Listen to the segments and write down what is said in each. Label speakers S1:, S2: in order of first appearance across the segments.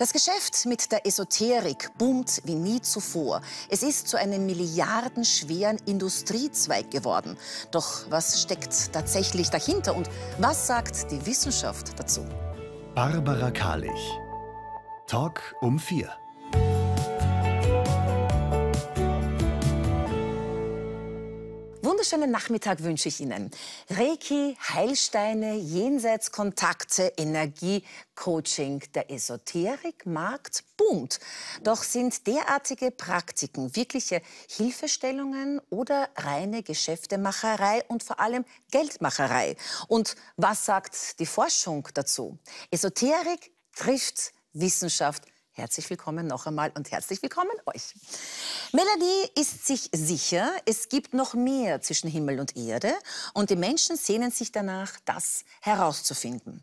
S1: Das Geschäft mit der Esoterik boomt wie nie zuvor. Es ist zu einem milliardenschweren Industriezweig geworden. Doch was steckt tatsächlich dahinter und was sagt die Wissenschaft dazu?
S2: Barbara Karlich. Talk um vier.
S1: wunderschönen Nachmittag wünsche ich Ihnen. Reiki, Heilsteine, Jenseitskontakte, Energie, Coaching. Der Esoterikmarkt boomt. Doch sind derartige Praktiken wirkliche Hilfestellungen oder reine Geschäftemacherei und vor allem Geldmacherei? Und was sagt die Forschung dazu? Esoterik trifft Wissenschaft Herzlich willkommen noch einmal und herzlich willkommen euch. Melanie ist sich sicher, es gibt noch mehr zwischen Himmel und Erde und die Menschen sehnen sich danach, das herauszufinden.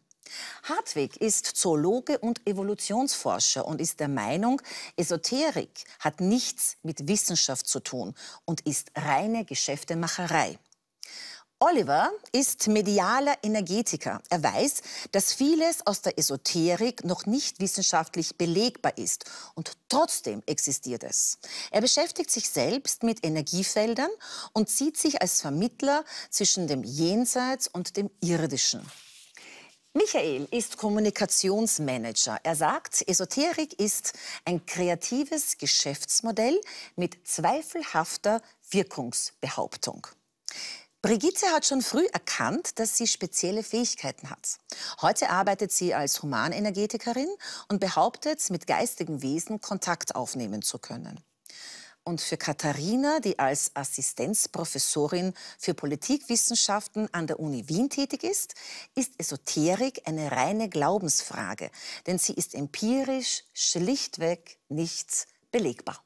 S1: Hartwig ist Zoologe und Evolutionsforscher und ist der Meinung, Esoterik hat nichts mit Wissenschaft zu tun und ist reine Geschäftemacherei. Oliver ist medialer Energetiker. Er weiß, dass vieles aus der Esoterik noch nicht wissenschaftlich belegbar ist. Und trotzdem existiert es. Er beschäftigt sich selbst mit Energiefeldern und sieht sich als Vermittler zwischen dem Jenseits und dem Irdischen. Michael ist Kommunikationsmanager. Er sagt, Esoterik ist ein kreatives Geschäftsmodell mit zweifelhafter Wirkungsbehauptung. Brigitte hat schon früh erkannt, dass sie spezielle Fähigkeiten hat. Heute arbeitet sie als Humanenergetikerin und behauptet, mit geistigen Wesen Kontakt aufnehmen zu können. Und für Katharina, die als Assistenzprofessorin für Politikwissenschaften an der Uni Wien tätig ist, ist Esoterik eine reine Glaubensfrage, denn sie ist empirisch schlichtweg nichts belegbar.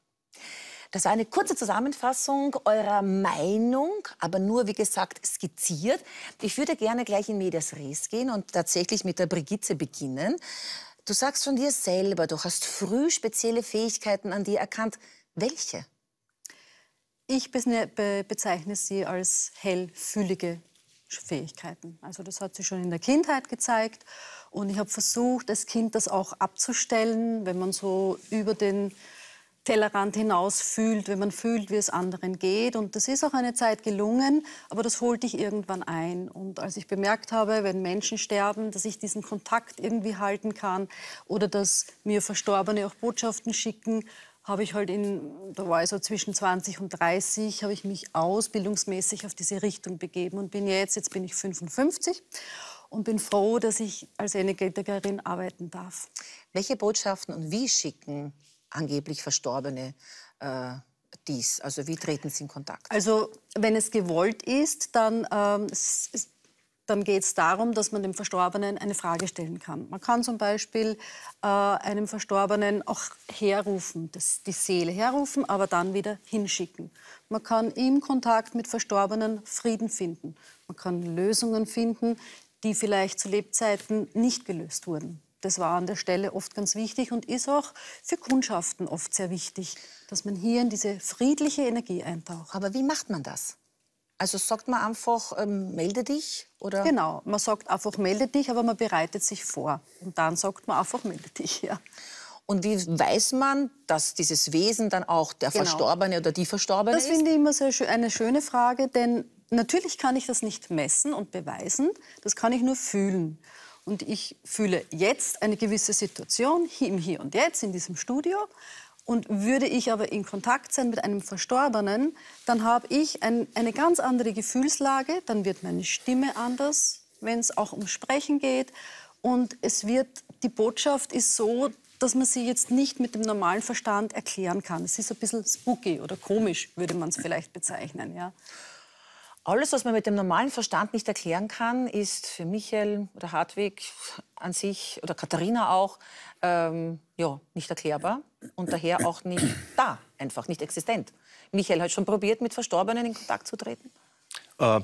S1: Das war eine kurze Zusammenfassung eurer Meinung, aber nur, wie gesagt, skizziert. Ich würde gerne gleich in Medias Res gehen und tatsächlich mit der Brigitte beginnen. Du sagst von dir selber, du hast früh spezielle Fähigkeiten an dir erkannt. Welche? Ich ne,
S3: bezeichne sie als hellfühlige Fähigkeiten. Also das hat sie schon in der Kindheit gezeigt und ich habe versucht, als Kind das auch abzustellen, wenn man so über den Tellerrand hinaus fühlt, wenn man fühlt, wie es anderen geht. Und das ist auch eine Zeit gelungen, aber das holte ich irgendwann ein. Und als ich bemerkt habe, wenn Menschen sterben, dass ich diesen Kontakt irgendwie halten kann oder dass mir Verstorbene auch Botschaften schicken, habe ich halt in, da war ich so zwischen 20 und 30, habe ich mich ausbildungsmäßig auf diese Richtung begeben und bin jetzt, jetzt bin ich 55 und bin froh, dass ich als Energetikerin arbeiten darf.
S1: Welche Botschaften und wie schicken angeblich Verstorbene äh, dies? Also wie treten Sie in Kontakt?
S3: Also wenn es gewollt ist, dann, ähm, dann geht es darum, dass man dem Verstorbenen eine Frage stellen kann. Man kann zum Beispiel äh, einem Verstorbenen auch herrufen, das, die Seele herrufen, aber dann wieder hinschicken. Man kann im Kontakt mit Verstorbenen Frieden finden. Man kann Lösungen finden, die vielleicht zu Lebzeiten nicht gelöst wurden das war an der Stelle oft ganz wichtig und ist auch für Kundschaften oft sehr wichtig, dass man hier in diese friedliche
S1: Energie eintaucht. Aber wie macht man das? Also sagt man einfach, ähm, melde dich? Oder? Genau, man sagt einfach,
S3: melde dich, aber man bereitet sich vor. Und dann sagt man einfach, melde dich,
S1: ja. Und wie weiß man, dass dieses Wesen dann auch der genau. Verstorbene oder die Verstorbene das ist? Das
S3: finde ich immer sehr schön, eine schöne Frage, denn natürlich kann ich das nicht messen und beweisen, das kann ich nur fühlen. Und ich fühle jetzt eine gewisse Situation im Hier und Jetzt, in diesem Studio. Und würde ich aber in Kontakt sein mit einem Verstorbenen, dann habe ich ein, eine ganz andere Gefühlslage, dann wird meine Stimme anders, wenn es auch um Sprechen geht. Und es wird, die Botschaft ist so, dass man sie jetzt nicht mit dem normalen Verstand erklären kann. Es ist ein bisschen spooky oder komisch,
S1: würde man es vielleicht bezeichnen. Ja. Alles, was man mit dem normalen Verstand nicht erklären kann, ist für Michael oder Hartwig an sich oder Katharina auch ähm, ja, nicht erklärbar und daher auch nicht da, einfach nicht existent. Michael hat schon probiert, mit Verstorbenen in Kontakt zu treten?
S4: Äh,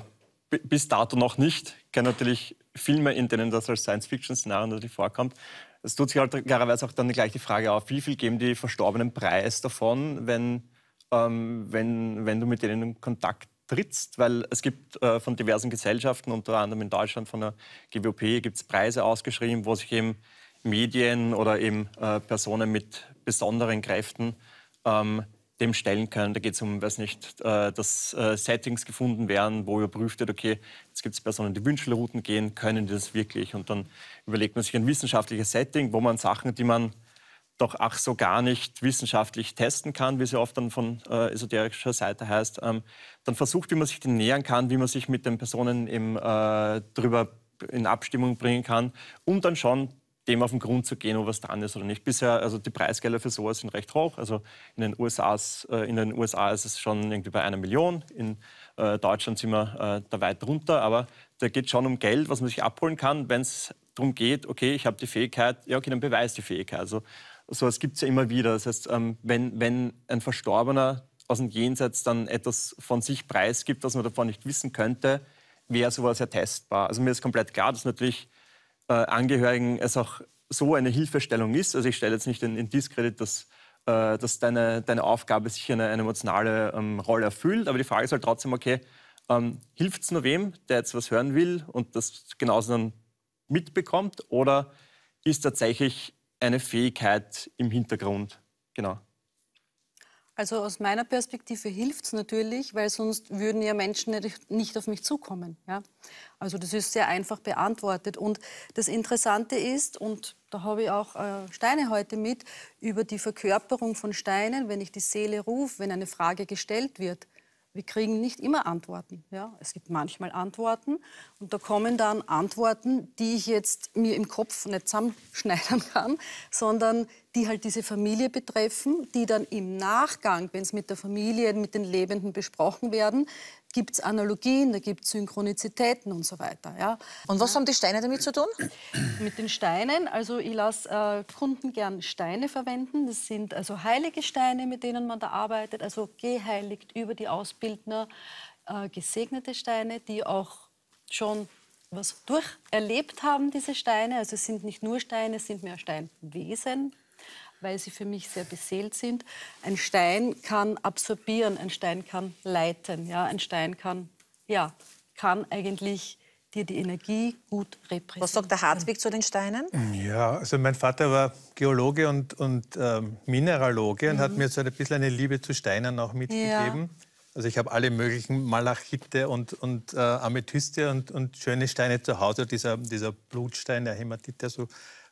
S4: bis dato noch nicht. Ich kenne natürlich Filme, in denen das als Science-Fiction-Szenario natürlich vorkommt. Es tut sich halt klarerweise auch dann gleich die Frage auf, wie viel geben die Verstorbenen Preis davon, wenn, ähm, wenn, wenn du mit denen in Kontakt trittst, weil es gibt äh, von diversen Gesellschaften, unter anderem in Deutschland von der GWP, gibt es Preise ausgeschrieben, wo sich eben Medien oder eben äh, Personen mit besonderen Kräften ähm, dem stellen können. Da geht es um, weiß nicht, äh, dass äh, Settings gefunden werden, wo überprüft wird, okay, jetzt gibt es Personen, die Wünschelrouten gehen, können die das wirklich? Und dann überlegt man sich ein wissenschaftliches Setting, wo man Sachen, die man doch ach so gar nicht wissenschaftlich testen kann, wie es ja oft dann von äh, esoterischer Seite heißt, ähm, dann versucht, wie man sich den nähern kann, wie man sich mit den Personen eben, äh, darüber in Abstimmung bringen kann, um dann schon dem auf den Grund zu gehen, ob was dran ist oder nicht. Bisher, also die Preisgelder für sowas sind recht hoch. Also in den, USA's, äh, in den USA ist es schon irgendwie bei einer Million. In äh, Deutschland sind wir äh, da weit drunter. Aber da geht es schon um Geld, was man sich abholen kann, wenn es darum geht, okay, ich habe die Fähigkeit, ja, okay, dann beweist die Fähigkeit. Also sowas gibt es ja immer wieder. Das heißt, ähm, wenn, wenn ein Verstorbener aus dem Jenseits dann etwas von sich preisgibt, was man davon nicht wissen könnte, wäre sowas ja testbar. Also mir ist komplett klar, dass natürlich äh, Angehörigen es auch so eine Hilfestellung ist. Also ich stelle jetzt nicht in, in Diskredit, dass, äh, dass deine, deine Aufgabe sicher eine, eine emotionale ähm, Rolle erfüllt, aber die Frage ist halt trotzdem, okay, ähm, hilft es nur wem, der jetzt was hören will und das genauso dann mitbekommt oder ist tatsächlich eine Fähigkeit im Hintergrund. Genau.
S3: Also aus meiner Perspektive hilft es natürlich, weil sonst würden ja Menschen nicht auf mich zukommen. Ja? Also das ist sehr einfach beantwortet. Und das Interessante ist, und da habe ich auch äh, Steine heute mit, über die Verkörperung von Steinen, wenn ich die Seele rufe, wenn eine Frage gestellt wird, wir kriegen nicht immer Antworten. Ja? Es gibt manchmal Antworten und da kommen dann Antworten, die ich jetzt mir im Kopf nicht zusammenschneiden kann, sondern die halt diese Familie betreffen, die dann im Nachgang, wenn es mit der Familie, mit den Lebenden besprochen werden, gibt es Analogien, da gibt es Synchronizitäten und so weiter.
S1: Ja. Und was haben die Steine damit zu tun?
S3: Mit den Steinen, also ich lasse äh, Kunden gern Steine verwenden. Das sind also heilige Steine, mit denen man da arbeitet, also geheiligt über die Ausbildner, äh, gesegnete Steine, die auch schon was durcherlebt haben, diese Steine. Also es sind nicht nur Steine, es sind mehr Steinwesen weil sie für mich sehr beseelt sind. Ein Stein kann absorbieren, ein Stein kann leiten, ja, ein Stein kann, ja, kann eigentlich dir
S1: die Energie gut repräsentieren. Was sagt der Hartwig zu den Steinen?
S5: Ja, also mein Vater war Geologe und, und äh, Mineraloge mhm. und hat mhm. mir so ein bisschen eine Liebe zu Steinen auch mitgegeben. Ja. Also ich habe alle möglichen Malachite und, und äh, Amethyste und, und schöne Steine zu Hause. Dieser, dieser Blutstein, der Hämatit, der so mhm.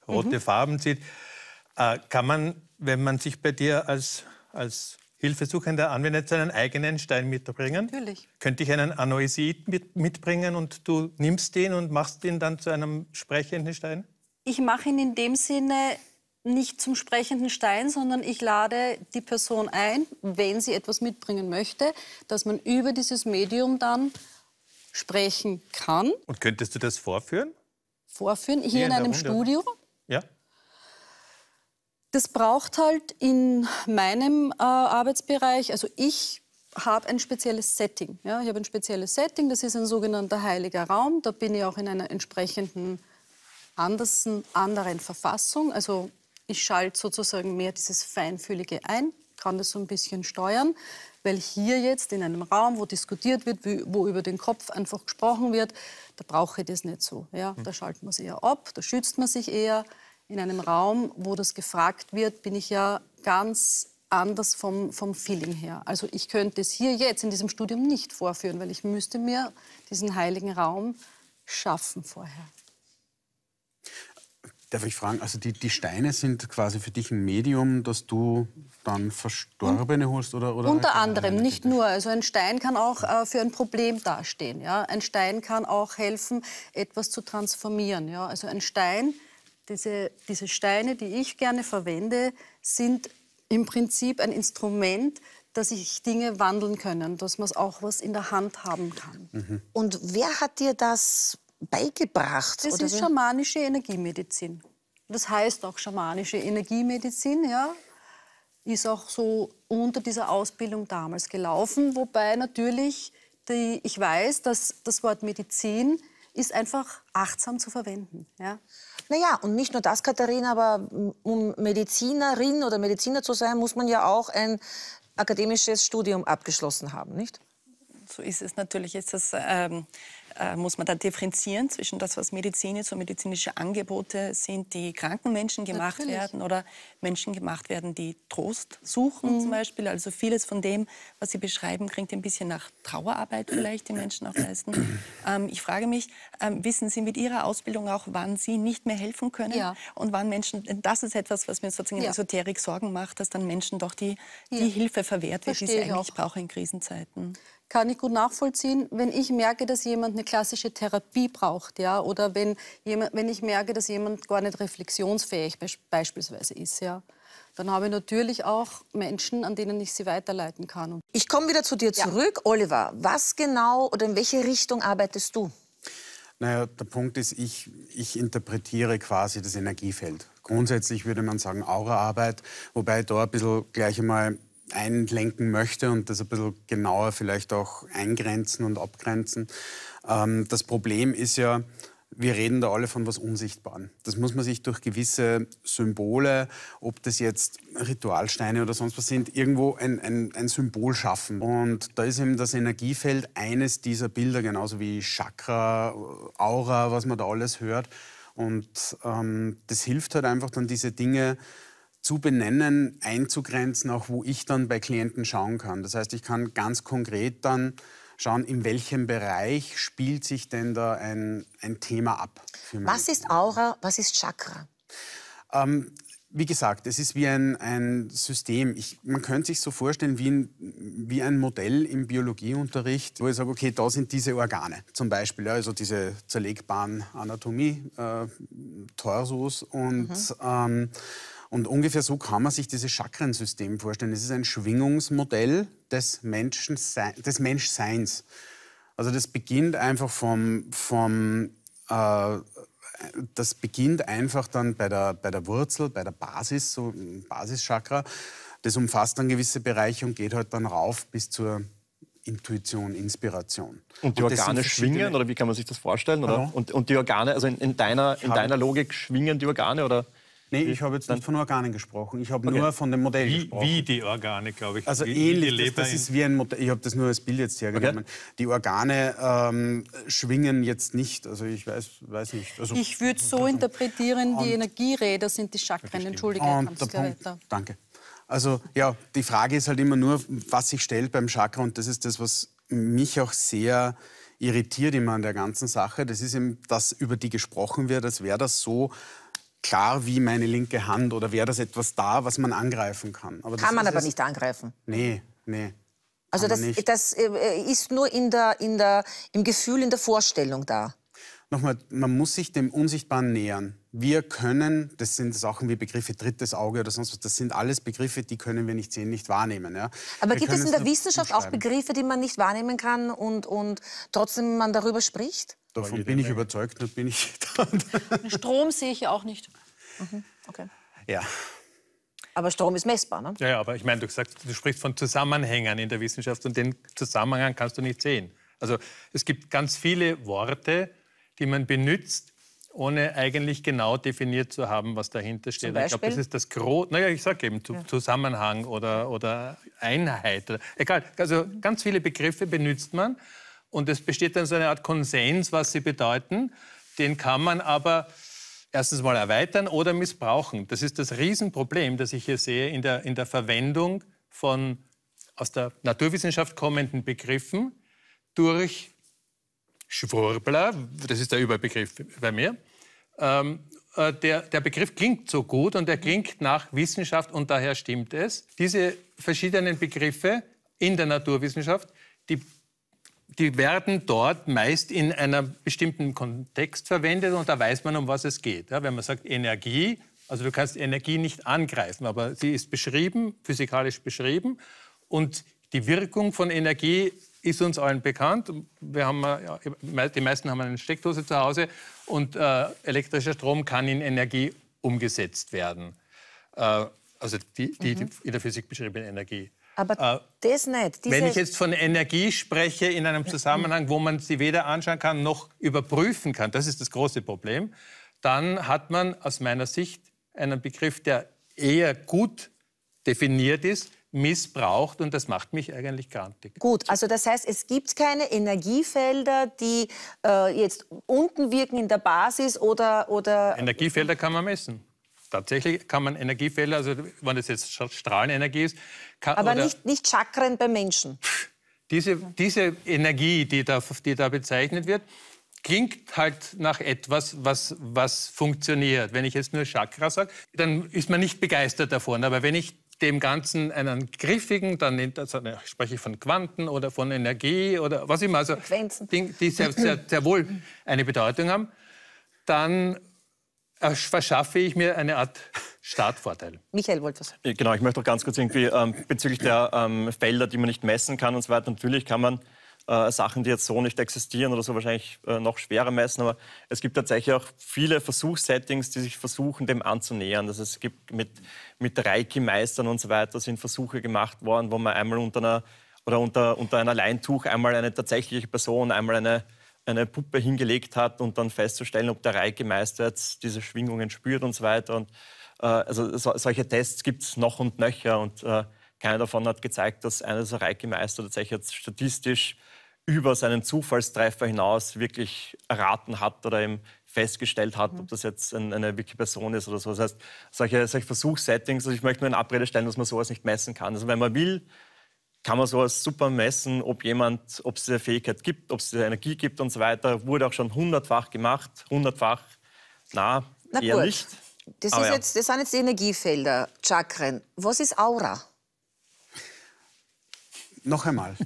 S5: rote mhm. Farben zieht. Äh, kann man, wenn man sich bei dir als, als Hilfesuchender anwendet, seinen eigenen Stein mitbringen? Natürlich. Könnte ich einen Anoisit mit, mitbringen und du nimmst den und machst ihn dann zu einem sprechenden Stein?
S3: Ich mache ihn in dem Sinne nicht zum sprechenden Stein, sondern ich lade die Person ein, wenn sie etwas mitbringen möchte, dass man über dieses Medium dann sprechen kann.
S5: Und könntest du das vorführen?
S3: Vorführen, hier, hier in, in einem Runde. Studio? Das braucht halt in meinem äh, Arbeitsbereich, also ich habe ein spezielles Setting. Ja? Ich habe ein spezielles Setting, das ist ein sogenannter heiliger Raum. Da bin ich auch in einer entsprechenden andersen, anderen Verfassung. Also ich schalte sozusagen mehr dieses Feinfühlige ein, kann das so ein bisschen steuern, weil hier jetzt in einem Raum, wo diskutiert wird, wo über den Kopf einfach gesprochen wird, da brauche ich das nicht so. Ja? Da schaltet man sich eher ab, da schützt man sich eher in einem Raum, wo das gefragt wird, bin ich ja ganz anders vom, vom Feeling her. Also ich könnte es hier jetzt in diesem Studium nicht vorführen, weil ich müsste mir diesen heiligen Raum schaffen vorher.
S2: Darf ich fragen, also die, die Steine sind quasi für dich ein Medium, dass du dann Verstorbene holst? Oder, oder unter
S3: anderem, nicht nur. Also ein Stein kann auch äh, für ein Problem dastehen. Ja? Ein Stein kann auch helfen, etwas zu transformieren. Ja? Also ein Stein diese, diese Steine, die ich gerne verwende, sind im Prinzip ein Instrument, dass sich Dinge wandeln können, dass man auch was in der Hand haben kann. Mhm. Und wer hat dir das
S1: beigebracht? Das ist
S3: schamanische Energiemedizin. Das heißt auch schamanische Energiemedizin, ja. Ist auch so unter dieser Ausbildung damals gelaufen, wobei natürlich die, ich weiß, dass das Wort Medizin ist einfach achtsam zu verwenden. Ja?
S1: Naja, und nicht nur das, Katharina, aber um Medizinerin oder Mediziner zu sein, muss man ja auch ein akademisches Studium abgeschlossen haben, nicht? So ist es natürlich. Ist das, ähm, äh, muss man da differenzieren
S6: zwischen das, was Medizin ist und medizinische Angebote sind, die kranken Menschen gemacht Natürlich. werden oder Menschen gemacht werden, die Trost suchen mhm. zum Beispiel. Also vieles von dem, was Sie beschreiben, klingt ein bisschen nach Trauerarbeit vielleicht, die Menschen auch leisten. Ähm, ich frage mich, ähm, wissen Sie mit Ihrer Ausbildung auch, wann Sie nicht mehr helfen können ja. und wann Menschen, das ist etwas, was mir sozusagen ja. in Esoterik Sorgen macht, dass dann Menschen doch die, die ja. Hilfe verwehrt wird, die sie eigentlich auch. brauchen in Krisenzeiten
S3: kann ich gut nachvollziehen, wenn ich merke, dass jemand eine klassische Therapie braucht, ja, oder wenn, jemand, wenn ich merke, dass jemand gar nicht reflexionsfähig be beispielsweise ist, ja. Dann habe ich natürlich auch Menschen, an denen ich sie weiterleiten kann.
S1: Ich komme wieder zu dir zurück, ja. Oliver. Was genau oder in welche Richtung arbeitest du?
S2: Naja, der Punkt ist, ich, ich interpretiere quasi das Energiefeld. Grundsätzlich würde man sagen Auraarbeit, wobei da ein bisschen gleich einmal einlenken möchte und das ein bisschen genauer vielleicht auch eingrenzen und abgrenzen. Ähm, das Problem ist ja, wir reden da alle von was Unsichtbaren. Das muss man sich durch gewisse Symbole, ob das jetzt Ritualsteine oder sonst was sind, irgendwo ein, ein, ein Symbol schaffen. Und da ist eben das Energiefeld eines dieser Bilder, genauso wie Chakra, Aura, was man da alles hört. Und ähm, das hilft halt einfach dann diese Dinge zu benennen, einzugrenzen, auch wo ich dann bei Klienten schauen kann. Das heißt, ich kann ganz konkret dann schauen, in welchem Bereich spielt sich denn da ein, ein Thema ab. was
S1: ist Aura, was ist Chakra?
S2: Ähm, wie gesagt, es ist wie ein, ein System. Ich, man könnte sich so vorstellen wie ein, wie ein Modell im Biologieunterricht, wo ich sage, okay, da sind diese Organe zum Beispiel, also diese zerlegbaren Anatomie, äh, Torsos und mhm. ähm, und ungefähr so kann man sich dieses Chakrensystem vorstellen. Es ist ein Schwingungsmodell des, Menschense des Menschseins. Also das beginnt einfach vom, vom äh, das beginnt einfach dann bei der, bei der Wurzel, bei der Basis, so Basischakra. Das umfasst dann gewisse Bereiche und geht halt dann rauf bis zur Intuition, Inspiration. Und die und Organe schwingen,
S4: oder wie kann man sich das vorstellen? Und, und, die Organe, also in, in deiner, in deiner Logik schwingen die Organe, oder? Nee, ich habe jetzt nicht von
S2: Organen gesprochen. Ich habe okay. nur von dem Modell wie, gesprochen. Wie die Organe, glaube ich. Also wie, ähnlich, wie das, das ist wie ein Modell. Ich habe das nur als Bild jetzt hergenommen. Okay. Die Organe ähm, schwingen jetzt nicht. Also ich weiß, weiß nicht. Also, ich
S3: würde so interpretieren, die Energieräder sind die Chakren. Entschuldige, und der Punkt, da.
S2: Danke. Also ja, die Frage ist halt immer nur, was sich stellt beim Chakra. Und das ist das, was mich auch sehr irritiert immer an der ganzen Sache. Das ist eben, dass über die gesprochen wird, als wäre das so klar wie meine linke Hand oder wäre das etwas da, was man angreifen kann. Aber kann man aber nicht angreifen. Nee, nee. Also das,
S1: das, äh, ist nur in der, in der, im Gefühl, in der Vorstellung da.
S2: Nochmal, man muss sich dem Unsichtbaren nähern. Wir können, das sind Sachen wie Begriffe drittes Auge oder sonst was, das sind alles Begriffe, die können wir nicht sehen, nicht wahrnehmen. Ja? Aber wir gibt es in der Wissenschaft auch
S1: Begriffe, die man nicht wahrnehmen kann und, und trotzdem man darüber spricht?
S2: Davon bin ich überzeugt, da bin ich dran.
S1: Strom sehe ich ja auch nicht. Mhm. Okay. Ja. Aber Strom ist messbar, ne?
S5: Ja, ja aber ich meine, du, du sprichst von Zusammenhängen in der Wissenschaft und den Zusammenhang kannst du nicht sehen. Also es gibt ganz viele Worte, die man benutzt, ohne eigentlich genau definiert zu haben, was dahinter steht. Ich glaube, das ist das große, naja, ich sage eben Zusammenhang oder, oder Einheit. Egal, also ganz viele Begriffe benutzt man und es besteht dann so eine Art Konsens, was sie bedeuten. Den kann man aber erstens mal erweitern oder missbrauchen. Das ist das Riesenproblem, das ich hier sehe in der, in der Verwendung von aus der Naturwissenschaft kommenden Begriffen durch Schwurbler, das ist der Überbegriff bei mir. Ähm, äh, der, der Begriff klingt so gut und er klingt nach Wissenschaft und daher stimmt es. Diese verschiedenen Begriffe in der Naturwissenschaft, die die werden dort meist in einem bestimmten Kontext verwendet und da weiß man, um was es geht. Ja, wenn man sagt Energie, also du kannst Energie nicht angreifen, aber sie ist beschrieben, physikalisch beschrieben und die Wirkung von Energie ist uns allen bekannt. Wir haben, ja, die meisten haben eine Steckdose zu Hause und äh, elektrischer Strom kann in Energie umgesetzt werden. Äh, also die, die, die mhm. in der Physik beschriebene Energie. Aber äh,
S1: das nicht. Diese wenn ich jetzt
S5: von Energie spreche in einem Zusammenhang, wo man sie weder anschauen kann noch überprüfen kann, das ist das große Problem, dann hat man aus meiner Sicht einen Begriff, der eher gut definiert ist, missbraucht und das macht mich eigentlich grantig.
S1: Gut, also das heißt, es gibt keine Energiefelder, die äh, jetzt unten wirken in der Basis oder, oder...
S5: Energiefelder kann man messen. Tatsächlich kann man Energiefelder, also wenn das jetzt Strahlenenergie ist, kann, aber nicht,
S1: nicht Chakren bei Menschen.
S5: Diese, diese Energie, die da, die da bezeichnet wird, klingt halt nach etwas, was, was funktioniert. Wenn ich jetzt nur Chakra sage, dann ist man nicht begeistert davon. Aber wenn ich dem Ganzen einen griffigen, dann das, spreche ich von Quanten oder von Energie oder was immer, also Ding, die sehr, sehr, sehr wohl eine Bedeutung haben, dann äh, verschaffe ich mir eine Art Startvorteil.
S1: Michael wollte was.
S4: Äh, genau, ich möchte noch ganz kurz irgendwie ähm, bezüglich der ähm, Felder, die man nicht messen kann und so weiter. Natürlich kann man äh, Sachen, die jetzt so nicht existieren oder so wahrscheinlich äh, noch schwerer messen, aber es gibt tatsächlich auch viele Versuchssettings, die sich versuchen, dem anzunähern. Das heißt, es gibt mit, mit Reiki-Meistern und so weiter sind Versuche gemacht worden, wo man einmal unter einer oder unter, unter einem Leintuch einmal eine tatsächliche Person, einmal eine eine Puppe hingelegt hat und dann festzustellen, ob der Reik jetzt diese Schwingungen spürt und so weiter. Und, äh, also so, solche Tests gibt es noch und nöcher und äh, keiner davon hat gezeigt, dass einer dieser Reikemeister tatsächlich jetzt statistisch über seinen Zufallstreffer hinaus wirklich erraten hat oder eben festgestellt hat, mhm. ob das jetzt eine, eine wirkliche Person ist oder so. Das heißt, solche, solche Versuchssettings, also ich möchte nur in Abrede stellen, dass man sowas nicht messen kann. Also wenn man will, kann man sowas super messen, ob jemand, ob es diese Fähigkeit gibt, ob es diese Energie gibt und so weiter. Wurde auch schon hundertfach gemacht, hundertfach. Na, Na eher gut. nicht. Das, ja. jetzt,
S1: das, sind jetzt die Energiefelder, Chakren. Was ist Aura? Noch einmal.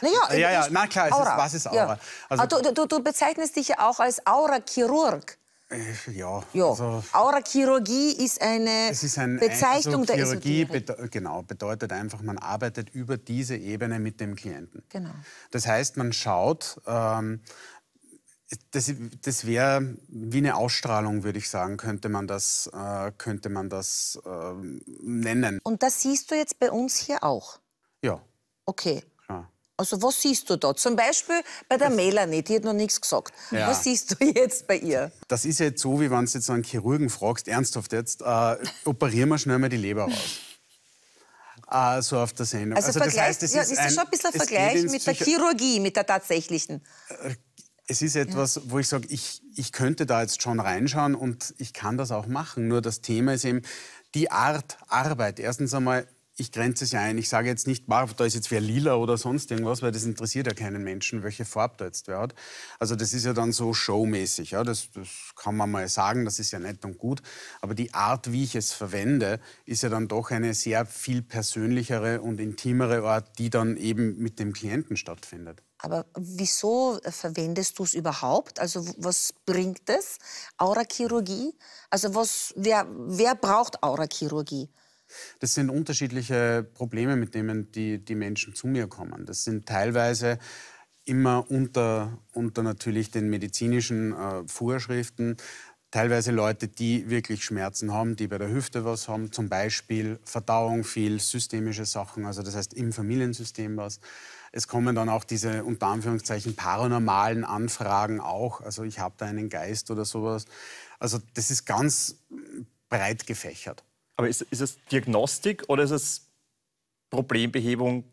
S1: naja, ja, ja, na klar, ist, was ist Aura? Ja. Also, du, du, du bezeichnest dich ja auch als Aura-Chirurg.
S2: Äh, ja. ja. Also,
S1: Aurachirurgie ist eine
S2: ist ein, Bezeichnung also der Chirurgie bede genau, bedeutet einfach, man arbeitet über diese Ebene mit dem Klienten. Genau. Das heißt, man schaut, ähm, das, das wäre wie eine Ausstrahlung, würde ich sagen, könnte man das, äh, könnte man das äh, nennen.
S1: Und das siehst du jetzt bei uns hier auch? Ja. Okay. Also was siehst du da? Zum Beispiel bei der Melanie, die hat noch nichts gesagt. Ja. Was siehst du jetzt bei ihr?
S2: Das ist jetzt so, wie wenn du jetzt einen Chirurgen fragst, ernsthaft jetzt, äh, operieren wir schnell mal die Leber raus. äh, so auf der Sendung. Also, also das heißt, es ja, ist, ist ein, schon ein bisschen ein Vergleich mit der Chirurgie,
S1: mit der tatsächlichen.
S2: Äh, es ist etwas, ja. wo ich sage, ich, ich könnte da jetzt schon reinschauen und ich kann das auch machen. Nur das Thema ist eben die Art Arbeit. Erstens einmal, ich grenze es ja ein. Ich sage jetzt nicht, da ist jetzt wer lila oder sonst irgendwas, weil das interessiert ja keinen Menschen, welche Farbe da jetzt wer hat. Also das ist ja dann so showmäßig. Ja? Das, das kann man mal sagen, das ist ja nett und gut. Aber die Art, wie ich es verwende, ist ja dann doch eine sehr viel persönlichere und intimere Art, die dann eben mit dem Klienten stattfindet.
S1: Aber wieso verwendest du es überhaupt? Also was bringt es? Aurachirurgie? Also was, wer, wer braucht Aurachirurgie?
S2: Das sind unterschiedliche Probleme, mit denen die, die Menschen zu mir kommen. Das sind teilweise immer unter, unter natürlich den medizinischen äh, Vorschriften. Teilweise Leute, die wirklich Schmerzen haben, die bei der Hüfte was haben, zum Beispiel Verdauung viel, systemische Sachen, also das heißt im Familiensystem was. Es kommen dann auch diese unter Anführungszeichen paranormalen Anfragen auch, also ich habe da einen Geist oder sowas. Also das ist ganz breit gefächert. Aber ist, ist es Diagnostik oder ist es Problembehebung,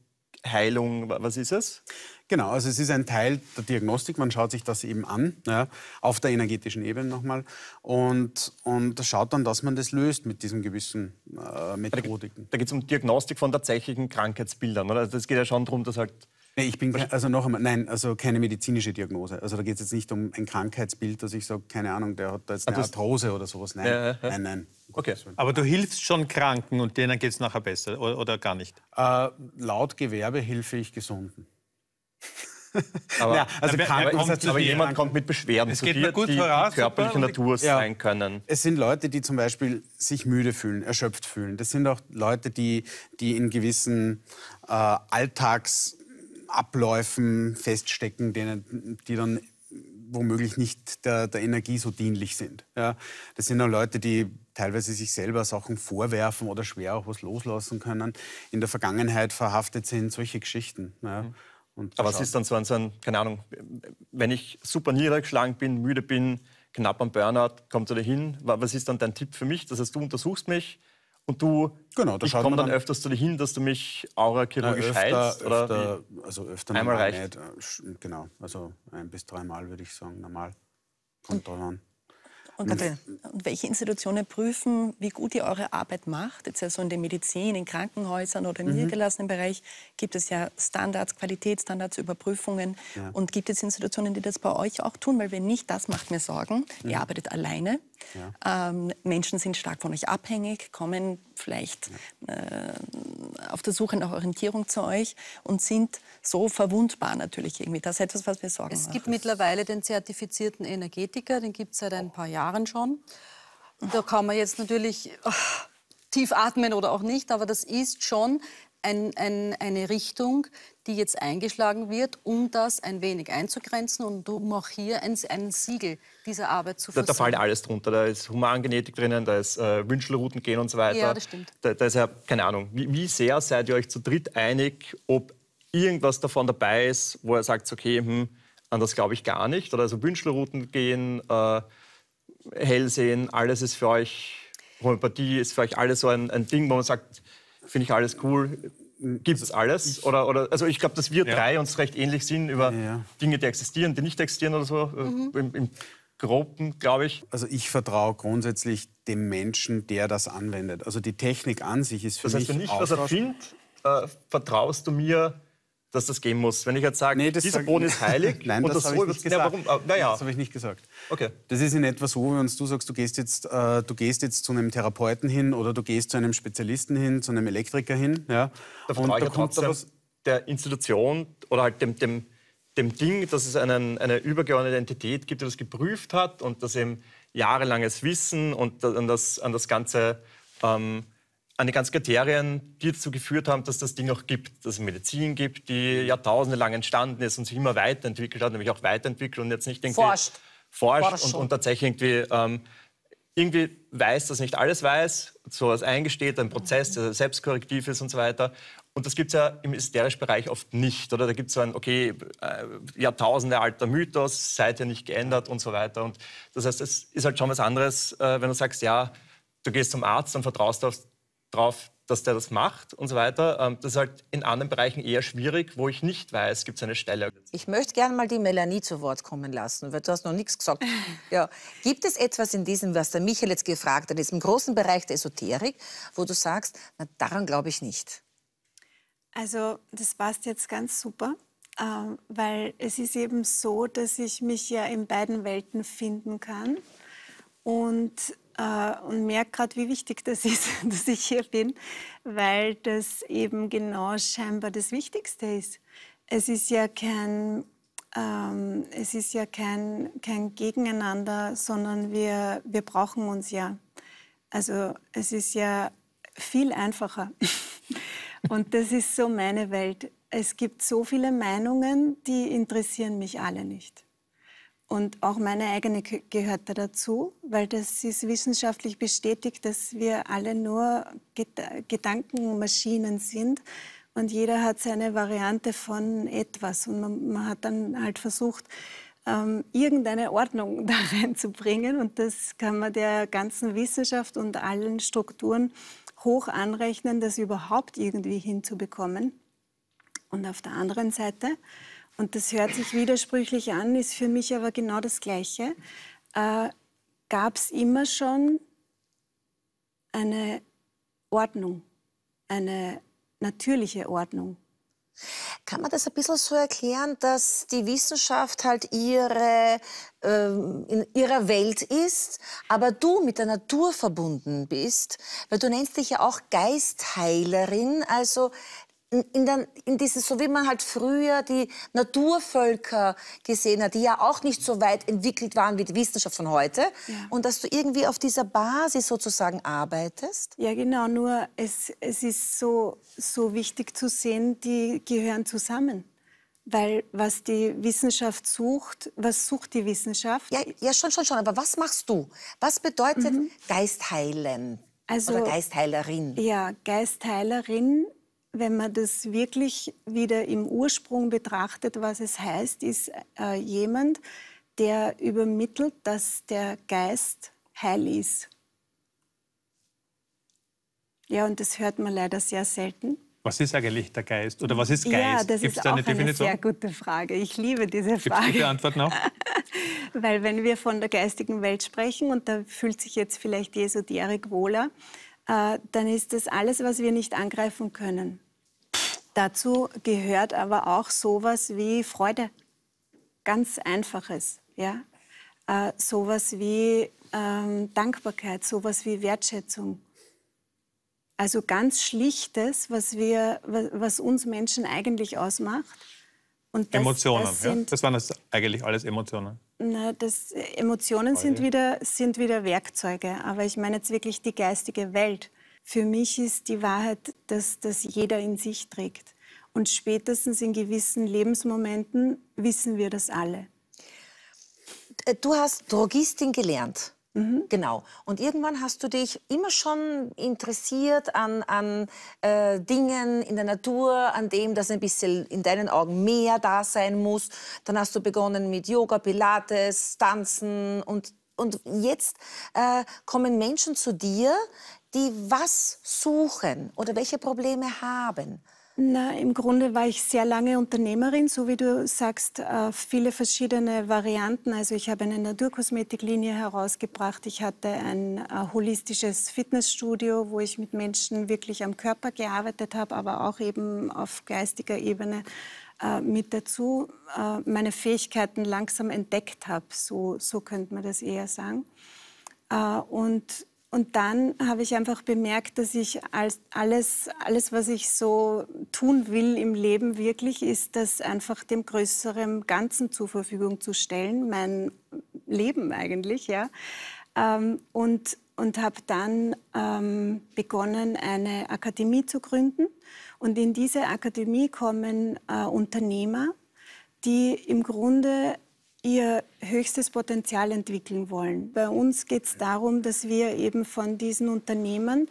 S2: Heilung? Was ist es? Genau, also es ist ein Teil der Diagnostik, man schaut sich das eben an, ja, auf der energetischen Ebene nochmal, und, und schaut dann, dass man das löst mit diesen gewissen äh, Methodiken. Da, da geht es um Diagnostik von tatsächlichen Krankheitsbildern, also Es geht ja schon darum, dass halt Nee, ich bin, also noch einmal, nein, also keine medizinische Diagnose. Also da geht es jetzt nicht um ein Krankheitsbild, dass ich sage, keine Ahnung, der hat da jetzt ah, eine Arthrose oder sowas. Nein, ja, ja. nein, nein.
S5: Okay. Aber du hilfst schon Kranken und denen geht es nachher besser oder, oder gar nicht?
S2: Äh, laut Gewerbe hilfe ich Gesunden. Aber, ja, also aber, aber, kommt, aber jemand kommt
S4: mit Beschwerden es zu geht dir, gut die, voraus, körperliche Natur ja. sein können.
S2: Es sind Leute, die zum Beispiel sich müde fühlen, erschöpft fühlen. Das sind auch Leute, die, die in gewissen äh, Alltags Abläufen feststecken, denen, die dann womöglich nicht der, der Energie so dienlich sind. Ja, das sind dann Leute, die teilweise sich selber Sachen vorwerfen oder schwer auch was loslassen können, in der Vergangenheit verhaftet sind, solche Geschichten. Ja. Mhm. Aber was ist dann so ein, so ein, keine Ahnung, wenn ich super niedergeschlagen
S4: bin, müde bin, knapp am Burnout, kommt er dahin. Was ist dann dein Tipp für mich? Das heißt, du untersuchst mich, und du, genau, ich komme dann, öfters zu dir hin, dass du mich aurachirurgisch heilst? Öfter, oder wie? also öfter einmal reicht.
S2: Nicht. Äh, genau, also ein bis dreimal würde ich sagen, normal. Kommt drauf an.
S6: Und hm. Katrin, und welche Institutionen prüfen, wie gut ihr eure Arbeit macht? Jetzt ja so in der Medizin, in Krankenhäusern oder im mhm. niedergelassenen Bereich gibt es ja Standards, Qualitätsstandards, Überprüfungen. Ja. Und gibt es Institutionen, die das bei euch auch tun? Weil wenn nicht, das macht mir Sorgen. Mhm. Ihr arbeitet alleine. Ja. Ähm, Menschen sind stark von euch abhängig, kommen vielleicht ja. äh, auf der Suche nach Orientierung zu euch und sind so verwundbar natürlich irgendwie. Das ist etwas, was wir sorgen. Es gibt
S3: mittlerweile den zertifizierten Energetiker, den gibt es seit ein paar Jahren schon. Da kann man jetzt natürlich oh, tief atmen oder auch nicht, aber das ist schon ein, ein, eine Richtung, die jetzt eingeschlagen wird, um das ein wenig einzugrenzen und um auch hier ein, ein Siegel dieser Arbeit zu versuchen. Da, da fallen alles
S4: drunter. Da ist Humangenetik drinnen, da ist äh, Wünschelrouten gehen und so weiter. Ja, das stimmt. Da, da ist ja, keine Ahnung, wie, wie, sehr seid ihr euch zu dritt einig, ob irgendwas davon dabei ist, wo er sagt, okay, hm, an das glaube ich gar nicht. Oder also Wünschelrouten gehen, äh, hell sehen, alles ist für euch, Homöopathie ist für euch alles so ein, ein Ding, wo man sagt, finde ich alles cool, gibt es also alles? Oder, oder, also
S2: ich glaube, dass wir ja. drei uns recht ähnlich sind über ja. Dinge, die existieren, die nicht existieren oder so, äh, mhm. im, im Groben, glaube ich. Also ich vertraue grundsätzlich dem Menschen, der das anwendet. Also die Technik an sich ist für das heißt, mich... Das wenn ich was erfinde,
S4: äh, vertraust du mir dass das gehen muss. Wenn ich jetzt sage, nee, dieser Boden ist heilig Nein, und das, das so ich nicht gesagt. Ah, ja, warum? Naja. Das habe ich nicht gesagt. Okay.
S2: Das ist in etwa so, wenn du sagst, du gehst, jetzt, äh, du gehst jetzt zu einem Therapeuten hin oder du gehst zu einem Spezialisten hin, zu einem Elektriker hin. Ja, da und da kommt da was der
S4: Institution oder halt dem, dem, dem Ding, dass es einen, eine übergeordnete Entität gibt, die das geprüft hat und das eben jahrelanges Wissen und an das, an das ganze... Ähm, an die ganzen Kriterien, die dazu geführt haben, dass das Ding auch gibt, dass es Medizin gibt, die mhm. jahrtausendelang entstanden ist und sich immer weiterentwickelt hat, nämlich auch weiterentwickelt und jetzt nicht irgendwie forscht, forscht und, und tatsächlich irgendwie, ähm, irgendwie weiß, dass nicht alles weiß, so was eingesteht, ein Prozess, mhm. der selbstkorrektiv ist und so weiter. Und das gibt es ja im hysterischen Bereich oft nicht, oder? Da gibt es so ein, okay, äh, Jahrtausende alter Mythos, seid ihr nicht geändert und so weiter. Und das heißt, es ist halt schon was anderes, äh, wenn du sagst, ja, du gehst zum Arzt, dann vertraust du auf drauf, dass der das macht und so weiter. Ähm, das ist halt in anderen Bereichen eher schwierig, wo ich nicht weiß, gibt es eine Stelle.
S1: Ich möchte gerne mal die Melanie zu Wort kommen lassen, weil du hast noch nichts gesagt. ja. Gibt es etwas in diesem, was der Michael jetzt gefragt hat, in diesem großen Bereich der Esoterik, wo du sagst, na, daran glaube ich nicht?
S7: Also das passt jetzt ganz super, ähm, weil es ist eben so, dass ich mich ja in beiden Welten finden kann. Und äh, und merke gerade, wie wichtig das ist, dass ich hier bin, weil das eben genau scheinbar das Wichtigste ist. Es ist ja kein, ähm, es ist ja kein, kein Gegeneinander, sondern wir, wir brauchen uns ja. Also es ist ja viel einfacher. und das ist so meine Welt. Es gibt so viele Meinungen, die interessieren mich alle nicht. Und auch meine eigene gehört da dazu, weil das ist wissenschaftlich bestätigt, dass wir alle nur Gedankenmaschinen sind und jeder hat seine Variante von etwas. Und man, man hat dann halt versucht, ähm, irgendeine Ordnung da reinzubringen. Und das kann man der ganzen Wissenschaft und allen Strukturen hoch anrechnen, das überhaupt irgendwie hinzubekommen. Und auf der anderen Seite und das hört sich widersprüchlich an, ist für mich aber genau das Gleiche. Äh, Gab es immer schon eine
S1: Ordnung, eine natürliche Ordnung? Kann man das ein bisschen so erklären, dass die Wissenschaft halt ihre, ähm, in ihrer Welt ist, aber du mit der Natur verbunden bist? Weil du nennst dich ja auch Geistheilerin, also in, in, den, in dieses, so wie man halt früher die Naturvölker gesehen hat, die ja auch nicht so weit entwickelt waren wie die Wissenschaft von heute. Ja. Und dass du irgendwie auf dieser Basis sozusagen arbeitest.
S7: Ja, genau. Nur es, es ist so, so wichtig zu sehen, die gehören zusammen. Weil was die Wissenschaft sucht, was sucht die Wissenschaft? Ja,
S1: ja schon, schon, schon. Aber was machst du? Was bedeutet mhm. Geistheilen also, oder Geistheilerin?
S7: Ja, Geistheilerin wenn man das wirklich wieder im Ursprung betrachtet, was es heißt, ist äh, jemand, der übermittelt, dass der Geist heil ist. Ja, und das hört man leider sehr selten.
S5: Was ist eigentlich der Geist? Oder was ist Geist? Ja, das Gibt's ist da auch eine, Definition? eine sehr
S7: gute Frage. Ich liebe diese Frage. Gibt's gute Antwort noch? Weil wenn wir von der geistigen Welt sprechen, und da fühlt sich jetzt vielleicht Jesu Derek wohler, äh, dann ist das alles, was wir nicht angreifen können. Dazu gehört aber auch sowas wie Freude. Ganz Einfaches, ja. Äh, sowas wie ähm, Dankbarkeit, sowas wie Wertschätzung. Also ganz Schlichtes, was, wir, was uns Menschen eigentlich ausmacht. Das, Emotionen, das, sind, ja?
S5: das waren das eigentlich alles Emotionen.
S7: Na, das, Emotionen sind wieder, sind wieder Werkzeuge, aber ich meine jetzt wirklich die geistige Welt. Für mich ist die Wahrheit, dass das jeder in sich trägt. Und spätestens in
S1: gewissen Lebensmomenten wissen wir das alle. Äh, du hast Drogistin gelernt. Mhm. Genau. Und irgendwann hast du dich immer schon interessiert an, an äh, Dingen in der Natur, an dem, dass ein bisschen in deinen Augen mehr da sein muss. Dann hast du begonnen mit Yoga, Pilates, Tanzen und, und jetzt äh, kommen Menschen zu dir, die was suchen oder welche Probleme haben? Na, im Grunde war ich sehr lange
S7: Unternehmerin, so wie du sagst, äh, viele verschiedene Varianten. Also ich habe eine Naturkosmetiklinie herausgebracht. Ich hatte ein äh, holistisches Fitnessstudio, wo ich mit Menschen wirklich am Körper gearbeitet habe, aber auch eben auf geistiger Ebene äh, mit dazu meine Fähigkeiten langsam entdeckt habe. So, so könnte man das eher sagen. Und und dann habe ich einfach bemerkt, dass ich als, alles, alles, was ich so tun will im Leben wirklich, ist das einfach dem größeren Ganzen zur Verfügung zu stellen, mein Leben eigentlich, ja. Ähm, und und habe dann ähm, begonnen, eine Akademie zu gründen. Und in diese Akademie kommen äh, Unternehmer, die im Grunde ihr höchstes Potenzial entwickeln wollen. Bei uns geht es darum, dass wir eben von diesen Unternehmen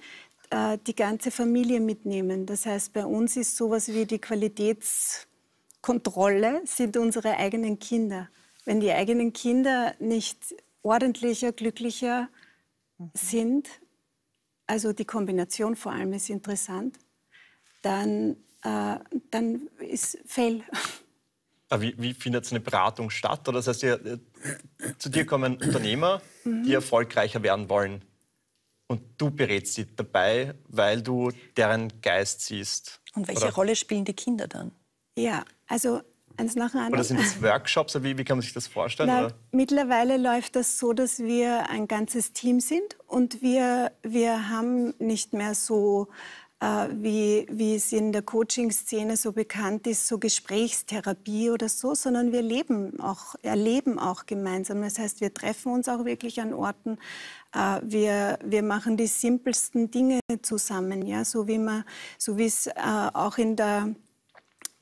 S7: äh, die ganze Familie mitnehmen. Das heißt, bei uns ist sowas wie die Qualitätskontrolle sind unsere eigenen Kinder. Wenn die eigenen Kinder nicht ordentlicher, glücklicher mhm. sind, also die Kombination vor allem ist interessant, dann, äh, dann ist Fail.
S4: Ah, wie, wie, findet so eine Beratung statt? Oder das heißt, ihr, zu dir kommen Unternehmer, die erfolgreicher werden wollen. Und du berätst sie dabei, weil du deren Geist siehst. Und welche oder? Rolle
S7: spielen die Kinder dann? Ja, also eins nach dem anderen. Oder sind das
S4: Workshops? Wie, wie kann man sich das vorstellen? Na,
S7: mittlerweile läuft das so, dass wir ein ganzes Team sind und wir, wir haben nicht mehr so äh, wie, wie es in der Coaching-Szene so bekannt ist, so Gesprächstherapie oder so, sondern wir leben auch, erleben auch gemeinsam. Das heißt, wir treffen uns auch wirklich an Orten. Äh, wir, wir machen die simpelsten Dinge zusammen, ja, so wie man, so wie es äh, auch in der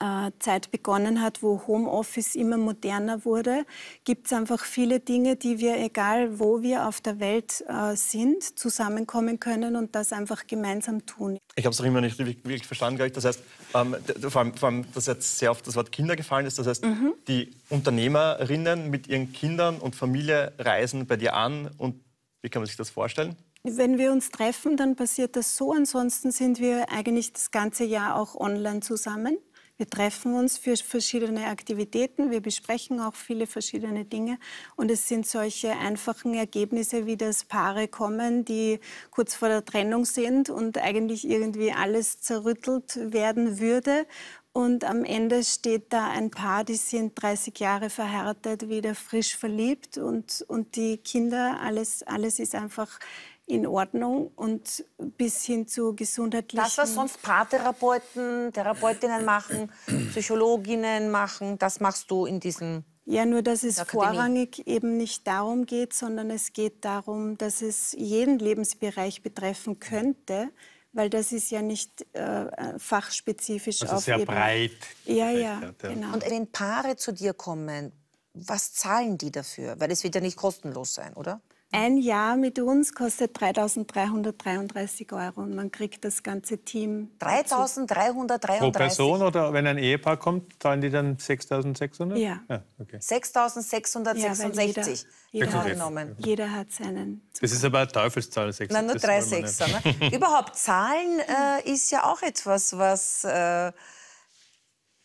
S7: äh, Zeit begonnen hat, wo Homeoffice immer moderner wurde, gibt es einfach viele Dinge, die wir, egal wo wir auf der Welt äh, sind, zusammenkommen können und das einfach gemeinsam tun.
S4: Ich habe es auch immer nicht wirklich verstanden, glaube ich. Das heißt, ähm, vor, allem, vor, allem, dass jetzt sehr oft das Wort Kinder gefallen ist. Das heißt, mhm. die Unternehmerinnen mit ihren Kindern und Familie reisen bei dir an und wie kann man sich das vorstellen?
S7: Wenn wir uns treffen, dann passiert das so. Ansonsten sind wir eigentlich das ganze Jahr auch online zusammen. Wir treffen uns für verschiedene Aktivitäten, wir besprechen auch viele verschiedene Dinge und es sind solche einfachen Ergebnisse, wie dass Paare kommen, die kurz vor der Trennung sind und eigentlich irgendwie alles zerrüttelt werden würde und am Ende steht da ein Paar, die sind 30 Jahre verheiratet, wieder frisch verliebt und, und die Kinder, alles, alles ist einfach in Ordnung und bis hin
S1: zu gesundheitlichen... Das, was sonst Paartherapeuten, Therapeutinnen machen, Psychologinnen machen, das machst du in diesem...
S7: Ja, nur dass es vorrangig eben nicht darum geht, sondern es geht darum, dass es jeden Lebensbereich betreffen könnte,
S1: weil das ist ja nicht äh, fachspezifisch. Also auf sehr eben. breit. Ja, ja, hat, ja, genau. Und wenn Paare zu dir kommen, was zahlen die dafür? Weil es wird ja nicht kostenlos sein, oder? Ein Jahr mit uns kostet
S7: 3.333 Euro und
S1: man kriegt das ganze Team. 3.333 Pro Person
S5: oder wenn ein Ehepaar kommt, zahlen die dann 6.600? Ja. ja okay.
S1: 6.666 ja, jeder, jeder, jeder hat seinen.
S5: Das ist aber eine Teufelszahl, 6. Nein, nur 3.600. Ne?
S1: Überhaupt, Zahlen äh, ist ja auch etwas, was... Äh,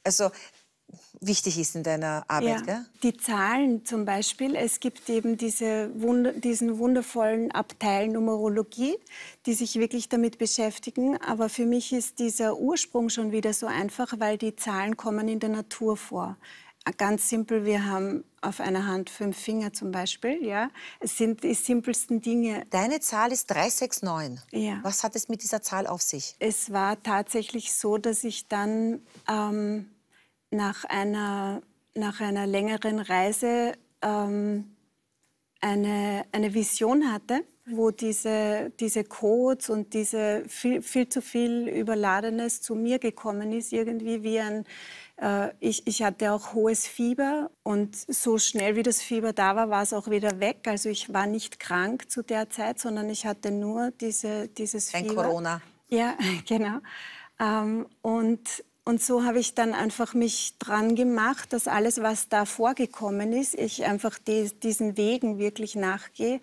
S1: also wichtig ist in deiner Arbeit. Ja. Gell? Die Zahlen
S7: zum Beispiel. Es gibt eben diese Wund diesen wundervollen Abteil Numerologie, die sich wirklich damit beschäftigen. Aber für mich ist dieser Ursprung schon wieder so einfach, weil die Zahlen kommen in der Natur vor. Ganz simpel, wir haben auf einer Hand fünf Finger zum Beispiel. Ja? Es sind die simpelsten Dinge. Deine Zahl ist 369. Ja. Was hat es mit
S1: dieser Zahl auf sich?
S7: Es war tatsächlich so, dass ich dann... Ähm, nach einer, nach einer längeren Reise ähm, eine, eine Vision hatte, wo diese, diese Codes und diese viel, viel zu viel Überladenes zu mir gekommen ist, irgendwie wie ein, äh, ich, ich hatte auch hohes Fieber und so schnell wie das Fieber da war, war es auch wieder weg. Also ich war nicht krank zu der Zeit, sondern ich hatte nur diese, dieses Kein Fieber. Corona. Ja, genau. Ähm, und und so habe ich dann einfach mich dran gemacht, dass alles, was da vorgekommen ist, ich einfach die, diesen Wegen wirklich nachgehe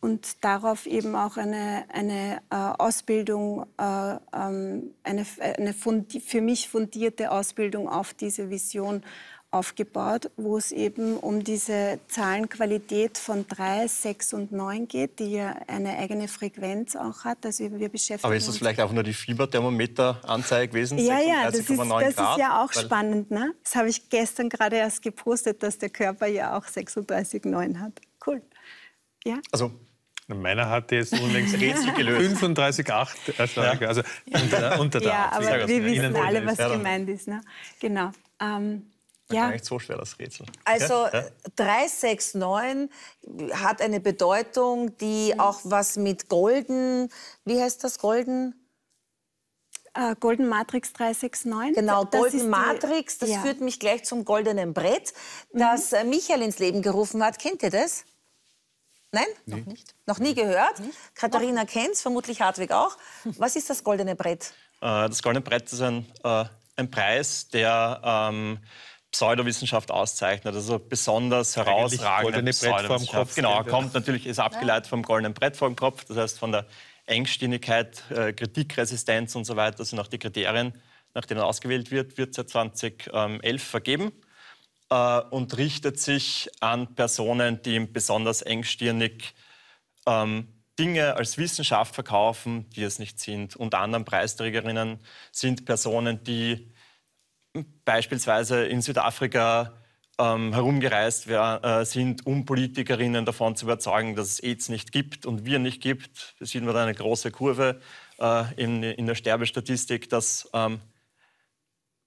S7: und darauf eben auch eine, eine äh, Ausbildung, äh, ähm, eine, eine für mich fundierte Ausbildung auf diese Vision aufgebaut, wo es eben um diese Zahlenqualität von 3, 6 und 9 geht, die ja eine eigene Frequenz auch hat. Also wir beschäftigen Aber ist das vielleicht
S4: auch nur die Fieberthermometer-Anzeige gewesen? Ja, ja, das, ist, das Grad, ist, ja auch spannend.
S7: Ne? Das habe ich gestern gerade erst gepostet, dass der Körper ja auch 36,9 hat. Cool. Ja.
S5: Also Meiner hatte jetzt unlängst Rätsel gelöst. 35,8 Erschläge,
S4: äh, ja. also ja. unter, unter der Ja, aber also wir wissen alle, was ja, gemeint
S1: ist. Ne? Genau. Ähm,
S4: ja. Gar nicht so schwer das Rätsel. Also ja?
S1: 369 hat eine Bedeutung, die mhm. auch was mit golden, wie heißt das golden? Äh, golden Matrix 369. Genau, das Golden die, Matrix, das ja. führt mich gleich zum goldenen Brett, mhm. das mhm. Michael ins Leben gerufen hat. Kennt ihr das? Nein? Nee. Noch nicht. Noch nie gehört? Nicht? Katharina es, vermutlich Hartwig auch. Was ist das goldene Brett?
S4: Äh, das goldene Brett ist ein, ein Preis, der ähm, Pseudowissenschaft auszeichnet, also besonders herausragende Pseudowissenschaft. Genau, kommt natürlich, ist abgeleitet vom goldenen Brett vorm Kopf, das heißt von der Engstirnigkeit, äh, Kritikresistenz und so weiter sind auch die Kriterien, nach denen ausgewählt wird, wird seit 2011 vergeben äh, und richtet sich an Personen, die ihm besonders engstirnig ähm, Dinge als Wissenschaft verkaufen, die es nicht sind. Unter anderem Preisträgerinnen sind Personen, die beispielsweise in Südafrika ähm, herumgereist wär, äh, sind, um Politikerinnen davon zu überzeugen, dass es AIDS nicht gibt und wir nicht gibt. Da sieht man da eine große Kurve äh, in, in, der Sterbestatistik, dass ähm,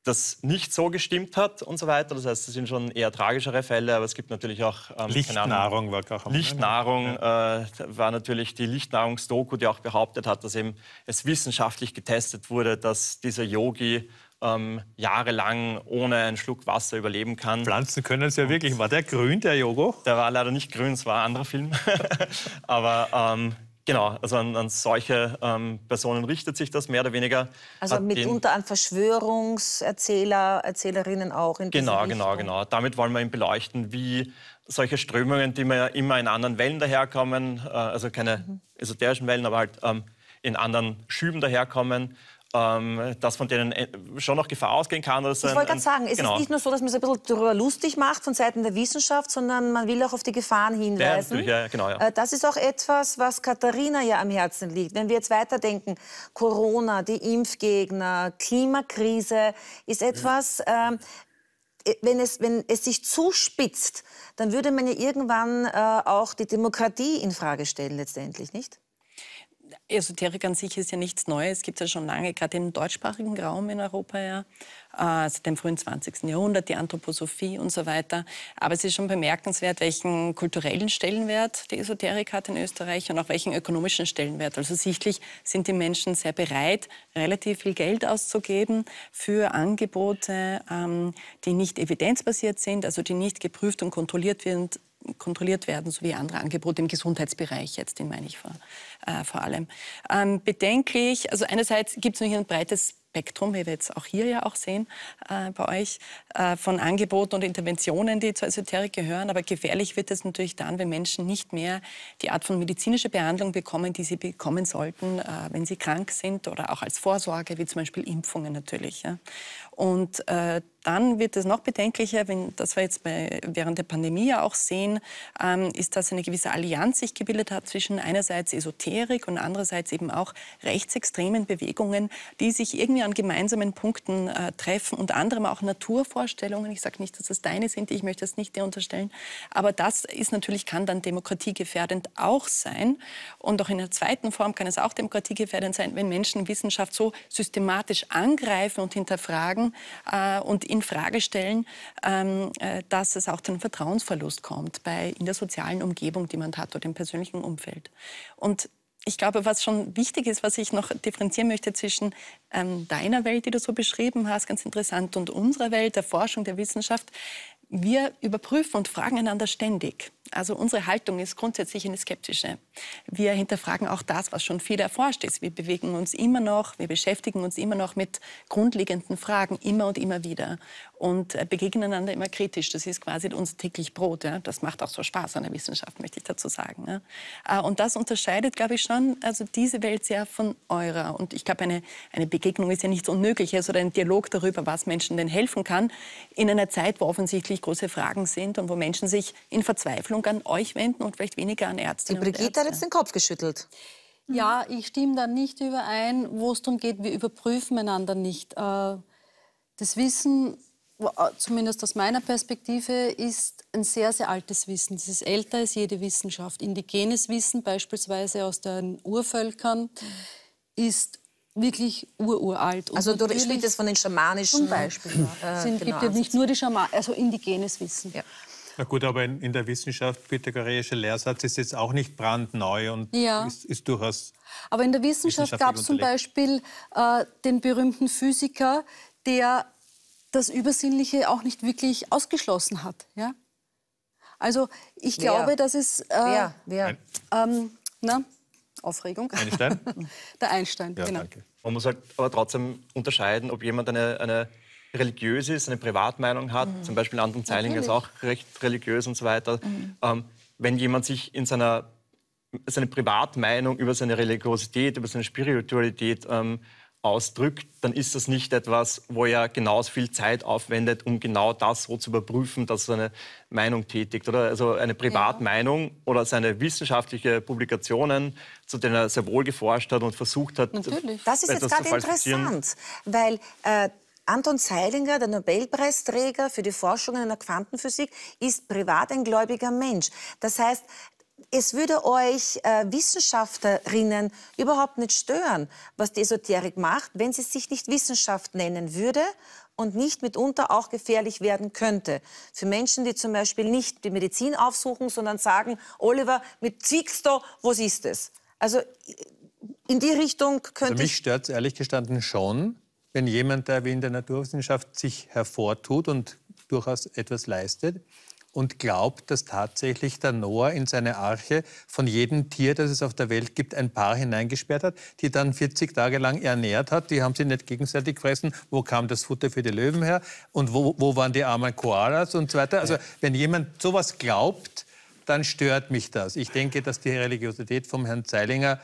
S4: das nicht so gestimmt hat und so weiter. Das heißt, es sind schon eher tragischere Fälle, aber es gibt natürlich auch... Ähm, Lichtnahrung war auch am Lichtnahrung ja. äh, war natürlich die Lichtnahrungsdoku, die auch behauptet hat, dass eben es wissenschaftlich getestet wurde, dass dieser Yogi ähm, jahrelang ohne einen Schluck Wasser überleben kann. Pflanzen können es ja wirklich. War der grün, der Jogo? Der war leider nicht grün, es war ein anderer Film. Aber ähm, genau, also an, an solche ähm, Personen richtet sich das mehr oder weniger. Also Hat mitunter
S1: den, an Verschwörungserzähler, Erzählerinnen auch
S4: in Genau, genau, genau. Damit wollen wir ihn beleuchten, wie solche Strömungen, die ja immer in anderen Wellen daherkommen, äh, also keine mhm. esoterischen Wellen, aber halt ähm, in anderen Schüben daherkommen, ähm, dass von denen äh, schon noch Gefahr ausgehen kann. Oder so ich wollte gerade sagen, es genau. ist nicht
S1: nur so, dass man es ein bisschen darüber lustig macht von Seiten der Wissenschaft, sondern man will auch auf die Gefahren hinweisen. Ja, ja, genau, ja. Äh, das ist auch etwas, was Katharina ja am Herzen liegt. Wenn wir jetzt weiterdenken, Corona, die Impfgegner, Klimakrise ist etwas, ähm, äh, wenn es, wenn es sich zuspitzt, dann würde man ja irgendwann äh, auch die Demokratie infrage stellen letztendlich, nicht?
S6: Esoterik an sich ist ja nichts Neues. gibt Es ja schon lange, gerade im deutschsprachigen Raum in Europa, ja, also dem frühen 20. Jahrhundert, die Anthroposophie und so weiter. Aber es ist schon bemerkenswert, welchen kulturellen Stellenwert die Esoterik hat in Österreich und auch welchen ökonomischen Stellenwert. Also sichtlich sind die Menschen sehr bereit, relativ viel Geld auszugeben für Angebote, ähm, die nicht evidenzbasiert sind, also die nicht geprüft und kontrolliert werden kontrolliert werden, sowie andere Angebote im Gesundheitsbereich jetzt, den meine ich vor, äh, vor allem. Ähm, bedenklich, also einerseits gibt es nur ein breites Spektrum, wie wir jetzt auch hier ja auch sehen äh, bei euch, äh, von Angeboten und Interventionen, die zur Esoterik gehören. Aber gefährlich wird es natürlich dann, wenn Menschen nicht mehr die Art von medizinischer Behandlung bekommen, die sie bekommen sollten, äh, wenn sie krank sind oder auch als Vorsorge, wie zum Beispiel Impfungen natürlich. Ja. Und äh, dann wird es noch bedenklicher, wenn das wir jetzt bei, während der Pandemie ja auch sehen, ähm, ist, dass eine gewisse Allianz sich gebildet hat zwischen einerseits Esoterik und andererseits eben auch rechtsextremen Bewegungen, die sich irgendwie an gemeinsamen Punkten äh, treffen, unter anderem auch Naturvorstellungen. Ich sage nicht, dass das deine sind, ich möchte das nicht dir unterstellen, aber das ist natürlich kann dann demokratiegefährdend auch sein und auch in der zweiten Form kann es auch demokratiegefährdend sein, wenn Menschen Wissenschaft so systematisch angreifen und hinterfragen, äh, und in Frage stellen, ähm, äh, dass es auch zu einem Vertrauensverlust kommt bei, in der sozialen Umgebung, die man hat oder im persönlichen Umfeld. Und ich glaube, was schon wichtig ist, was ich noch differenzieren möchte zwischen ähm, deiner Welt, die du so beschrieben hast, ganz interessant, und unserer Welt, der Forschung, der Wissenschaft, wir überprüfen und fragen einander ständig. Also unsere Haltung ist grundsätzlich eine skeptische. Wir hinterfragen auch das, was schon viel erforscht ist. Wir bewegen uns immer noch, wir beschäftigen uns immer noch mit grundlegenden Fragen, immer und immer wieder und äh, begegnen einander immer kritisch. Das ist quasi unser täglich Brot. Ja? Das macht auch so Spaß an der Wissenschaft, möchte ich dazu sagen. Ja? Äh, und das unterscheidet, glaube ich, schon also diese Welt sehr von eurer. Und ich glaube, eine, eine Begegnung ist ja nichts Unmögliches oder ein Dialog darüber, was Menschen denn helfen kann, in einer Zeit, wo offensichtlich große Fragen sind und wo Menschen sich in Verzweiflung an euch wenden und vielleicht weniger an Ärzte. Die Brigitte hat jetzt den Kopf geschüttelt.
S3: Ja, ich stimme da nicht überein, wo es darum geht, wir überprüfen einander nicht. Äh, das Wissen äh, zumindest aus meiner Perspektive, ist ein sehr, sehr altes Wissen. Das ist älter als jede Wissenschaft. Indigenes Wissen, beispielsweise aus den Urvölkern, ist wirklich ururalt. Also du sprichst jetzt von den schamanischen... Zum Beispiel. Äh, gibt ja genau, also nicht nur die Schaman, also indigenes Wissen. Ja.
S5: Na gut, aber in, in der Wissenschaft, pythagoreischer Lehrsatz ist jetzt auch nicht brandneu und ja. ist, ist, durchaus.
S3: Aber in der Wissenschaft gab es zum Beispiel äh, den berühmten Physiker, der das Übersinnliche auch nicht wirklich ausgeschlossen hat. Ja? Also ich wer? glaube, dass es... Äh, wer? wer? Ähm, na, Aufregung. Einstein? Der Einstein, ja, genau. Danke.
S4: Man muss halt aber trotzdem unterscheiden, ob jemand eine, eine religiös ist, eine Privatmeinung hat, mhm. zum Beispiel Anton Zeilinger ist auch recht religiös und so weiter. Mhm. Ähm, wenn jemand sich in seiner seine Privatmeinung über seine Religiosität, über seine Spiritualität ähm, ausdrückt, dann ist das nicht etwas, wo er genauso viel Zeit aufwendet, um genau das so zu überprüfen, dass seine Meinung tätigt. Oder also eine Privatmeinung ja. oder seine wissenschaftliche Publikationen, zu denen er sehr wohl geforscht hat und versucht hat. Natürlich. Das ist jetzt gerade interessant,
S1: weil äh, Anton Zeilinger, der Nobelpreisträger für die Forschungen in der Quantenphysik, ist privat ein gläubiger Mensch. Das heißt, es würde euch äh, Wissenschaftlerinnen überhaupt nicht stören, was die Esoterik macht, wenn sie sich nicht Wissenschaft nennen würde und nicht mitunter auch gefährlich werden könnte. Für Menschen, die zum Beispiel nicht die Medizin aufsuchen, sondern sagen, Oliver, mit Zixto, was ist es? Also in die Richtung könnte also mich
S5: stört es ehrlich gestanden schon, wenn jemand, der wie in der Naturwissenschaft sich hervortut und durchaus etwas leistet, und glaubt, dass tatsächlich der Noah in seine Arche von jedem Tier, das es auf der Welt gibt, ein Paar hineingesperrt hat, die dann 40 Tage lang ernährt hat. Die haben sie nicht gegenseitig gefressen. Wo kam das Futter für die Löwen her? Und wo, wo waren die armen Koalas und so weiter? Also wenn jemand sowas glaubt, dann stört mich das. Ich denke, dass die Religiosität vom Herrn Zeilinger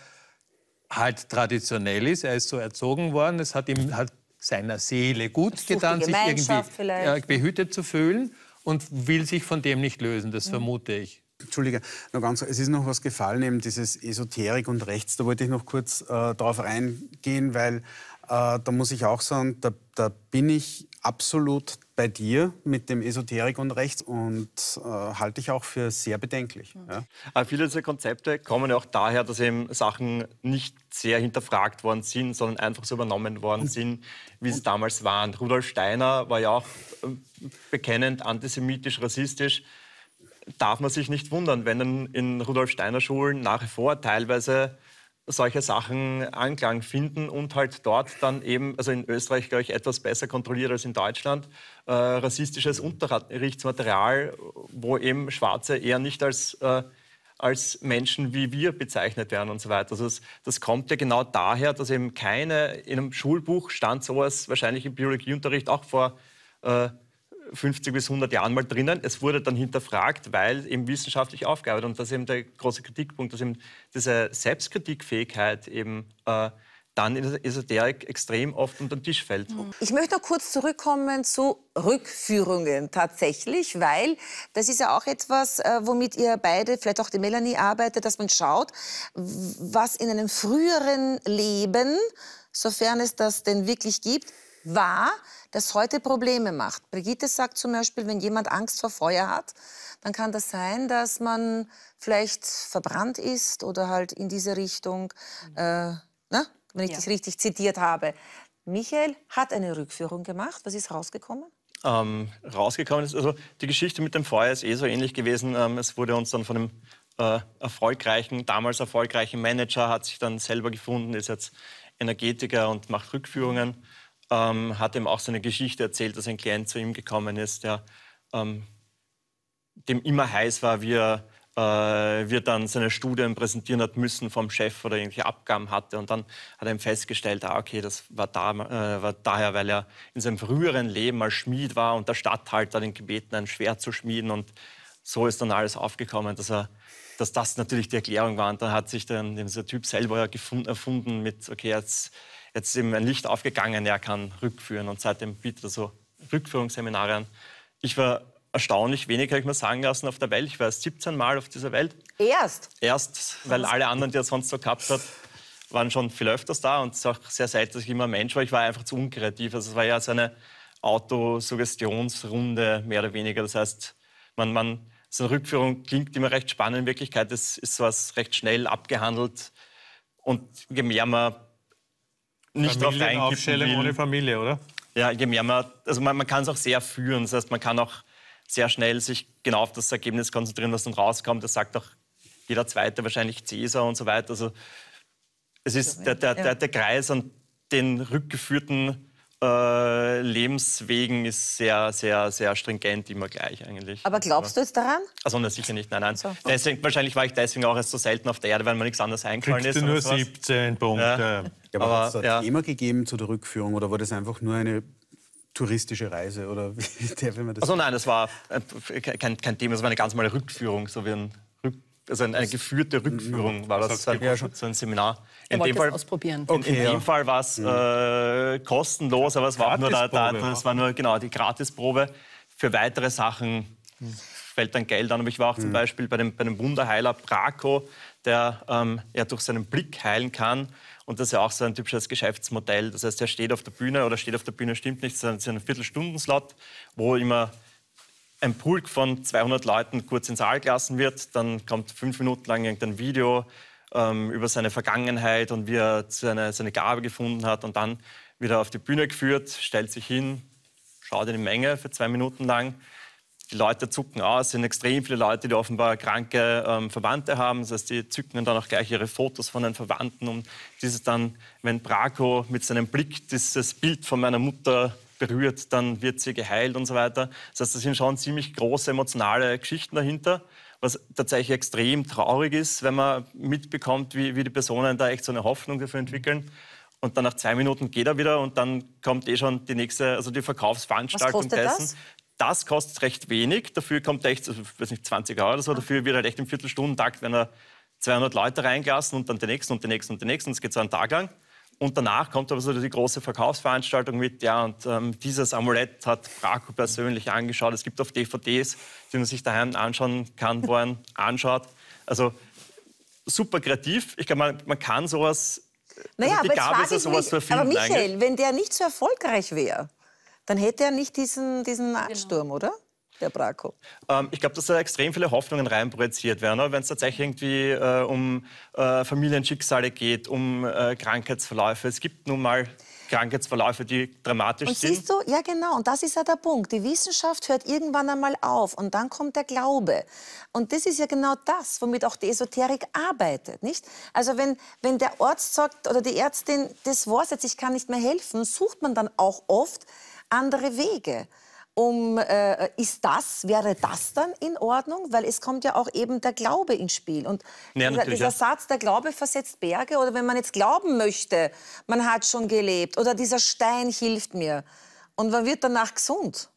S5: halt traditionell ist. Er ist so erzogen worden. Es hat ihm halt seiner Seele gut getan, sich irgendwie äh,
S1: vielleicht.
S5: behütet
S2: zu fühlen und will sich von dem nicht lösen, das vermute ich. Entschuldige, noch ganz, es ist noch was gefallen, eben dieses Esoterik und Rechts. Da wollte ich noch kurz äh, darauf eingehen, weil äh, da muss ich auch sagen, da, da bin ich absolut bei dir mit dem Esoterik und Rechts und äh, halte ich auch für sehr bedenklich. Mhm. Ja.
S4: Äh, viele dieser Konzepte kommen ja auch daher, dass eben Sachen nicht sehr hinterfragt worden sind, sondern einfach so übernommen worden sind, wie sie damals waren. Rudolf Steiner war ja auch ähm, bekennend antisemitisch, rassistisch. Darf man sich nicht wundern, wenn in Rudolf Steiner Schulen nach wie vor teilweise solche Sachen Anklang finden und halt dort dann eben, also in Österreich, glaube ich, etwas besser kontrolliert als in Deutschland, äh, rassistisches Unterrichtsmaterial, wo eben Schwarze eher nicht als, äh, als Menschen wie wir bezeichnet werden und so weiter. Also das, das kommt ja genau daher, dass eben keine, in einem Schulbuch stand sowas wahrscheinlich im Biologieunterricht auch vor. Äh, 50 bis 100 Jahren mal drinnen. Es wurde dann hinterfragt, weil eben wissenschaftlich aufgearbeitet. Und das ist eben der große Kritikpunkt, dass eben diese Selbstkritikfähigkeit eben äh, dann in der Esoterik extrem oft unter den Tisch fällt. Mhm.
S1: Ich möchte noch kurz zurückkommen zu Rückführungen tatsächlich, weil das ist ja auch etwas, äh, womit ihr beide, vielleicht auch die Melanie, arbeitet, dass man schaut, was in einem früheren Leben, sofern es das denn wirklich gibt, war, das heute Probleme macht. Brigitte sagt zum Beispiel, wenn jemand Angst vor Feuer hat, dann kann das sein, dass man vielleicht verbrannt ist oder halt in diese Richtung, mhm. äh, na, ne, wenn ich ja. dich richtig zitiert habe. Michael hat eine Rückführung gemacht. Was ist rausgekommen?
S4: Ähm, rausgekommen ist, also die Geschichte mit dem Feuer ist eh so ähnlich gewesen. Ähm, es wurde uns dann von einem äh, erfolgreichen, damals erfolgreichen Manager, hat sich dann selber gefunden, ist jetzt Energetiker und macht Rückführungen ähm, hat ihm auch so eine Geschichte erzählt, dass ein Klient zu ihm gekommen ist, der ähm, dem immer heiß war, wie er, äh, wie er dann seine Studien präsentieren hat müssen vom Chef oder irgendwelche Abgaben hatte. Und dann hat er ihm festgestellt, ah, okay, das war, da, äh, war daher, weil er in seinem früheren Leben mal Schmied war und der Stadthalter den gebeten, ein Schwert zu schmieden. Und so ist dann alles aufgekommen, dass er dass das natürlich die Erklärung war. Und dann hat sich dann dieser Typ selber gefunden, erfunden mit, okay, jetzt jetzt ist eben ein Licht aufgegangen, er kann rückführen und seitdem bietet er so Rückführungsseminare an. Ich war erstaunlich wenig, habe ich mir sagen lassen, auf der Welt. Ich war erst 17 Mal auf dieser Welt. Erst? Erst, weil alle anderen, die er sonst so gehabt hat, waren schon viel öfters da und es ist auch sehr selten, dass ich immer Mensch war. Ich war einfach zu unkreativ. Also es war ja so eine Autosuggestionsrunde, mehr oder weniger. Das heißt, man, man, so eine Rückführung klingt immer recht spannend. In Wirklichkeit ist, ist was recht schnell abgehandelt. Und je mehr man nicht drauf Familienaufstellung ohne Familie, oder? Ja, je mehr man, also man, man kann es auch sehr führen. Das heißt, man kann auch sehr schnell sich genau auf das Ergebnis konzentrieren, was dann rauskommt. Das sagt auch jeder Zweite wahrscheinlich Cäsar und so weiter. Also es ist der, der, der, der Kreis an den rückgeführten äh, Lebenswegen ist sehr, sehr, sehr stringent immer gleich eigentlich. Aber also glaubst du jetzt daran? Also na, sicher nicht, nein, nein. So. Deswegen, wahrscheinlich war ich deswegen auch erst so selten auf der Erde, weil mir nichts anderes eingefallen Kriegst ist. Du nur sowas. 17 Punkte. Ja. Ja, aber hat es ein ja.
S2: Thema gegeben zu der Rückführung oder war das einfach nur eine touristische Reise? Oder wie darf man das?
S4: Also nein, das war äh, kein, kein Thema, das war eine ganz normale Rückführung, so wie ein also eine, eine geführte Rückführung mhm. war das, halt ja, so ein Seminar. In dem Fall, ausprobieren. Okay, in, in ja. dem Fall war es mhm. äh, kostenlos, aber es war nur, da, da, das war nur genau die Gratisprobe. Für weitere Sachen mhm. fällt dann Geld an. Aber ich war auch zum Beispiel bei dem, bei dem Wunderheiler Braco, der ähm, ja durch seinen Blick heilen kann. Und das ist ja auch so ein typisches Geschäftsmodell. Das heißt, er steht auf der Bühne oder steht auf der Bühne, stimmt nicht, sondern es ist ein Viertelstundenslot, wo immer ein Pulk von 200 Leuten kurz ins Saal gelassen wird, dann kommt fünf Minuten lang irgendein Video ähm, über seine Vergangenheit und wie er seine, seine Gabe gefunden hat und dann wieder auf die Bühne geführt, stellt sich hin, schaut in die Menge für zwei Minuten lang. Die Leute zucken aus, sind extrem viele Leute, die offenbar kranke ähm, Verwandte haben. Das heißt, die zücken dann auch gleich ihre Fotos von den Verwandten, um dieses dann, wenn Braco mit seinem Blick dieses Bild von meiner Mutter berührt, dann wird sie geheilt und so weiter. Das heißt, da sind schon ziemlich große emotionale Geschichten dahinter, was tatsächlich extrem traurig ist, wenn man mitbekommt, wie, wie die Personen da echt so eine Hoffnung dafür entwickeln. Und dann nach zwei Minuten geht er wieder und dann kommt eh schon die nächste, also die Verkaufsveranstaltung dessen. Das? das kostet recht wenig. Dafür kommt echt, also, ich weiß nicht, 20 Euro oder so. Ah. Dafür wird halt echt im Viertelstundentakt, wenn er 200 Leute reingelassen und dann den nächsten und den nächsten und den nächsten. es geht so einen Tag lang. Und danach kommt aber so die große Verkaufsveranstaltung mit, ja, und ähm, dieses Amulett hat Braco persönlich angeschaut. Es gibt auf DVDs, die man sich daheim anschauen kann, wo man anschaut. Also super kreativ. Ich glaube, man, man kann sowas, also naja, also die aber Gabe ist ja sowas mich, zu Aber Michael, eigentlich.
S1: wenn der nicht so erfolgreich wäre, dann hätte er nicht diesen, diesen Ansturm, genau. oder?
S4: Herr Braco? Ähm, ich glaube, dass da extrem viele Hoffnungen reinprojiziert werden. Wenn es tatsächlich irgendwie äh, um äh, Familienschicksale geht, um äh, Krankheitsverläufe. Es gibt nun mal Krankheitsverläufe, die dramatisch und sind. Siehst
S1: du, ja genau, und das ist ja der Punkt. Die Wissenschaft hört irgendwann einmal auf und dann kommt der Glaube. Und das ist ja genau das, womit auch die Esoterik arbeitet, nicht? Also wenn, wenn der Arzt sagt oder die Ärztin, das war's jetzt, ich kann nicht mehr helfen, sucht man dann auch oft andere Wege um, äh, ist das, wäre das dann in Ordnung? Weil es kommt ja auch eben der Glaube ins Spiel. Und ja, dieser, dieser Satz, der Glaube versetzt Berge, oder wenn man jetzt glauben möchte, man hat schon gelebt, oder dieser Stein hilft mir. Und man wird danach gesund.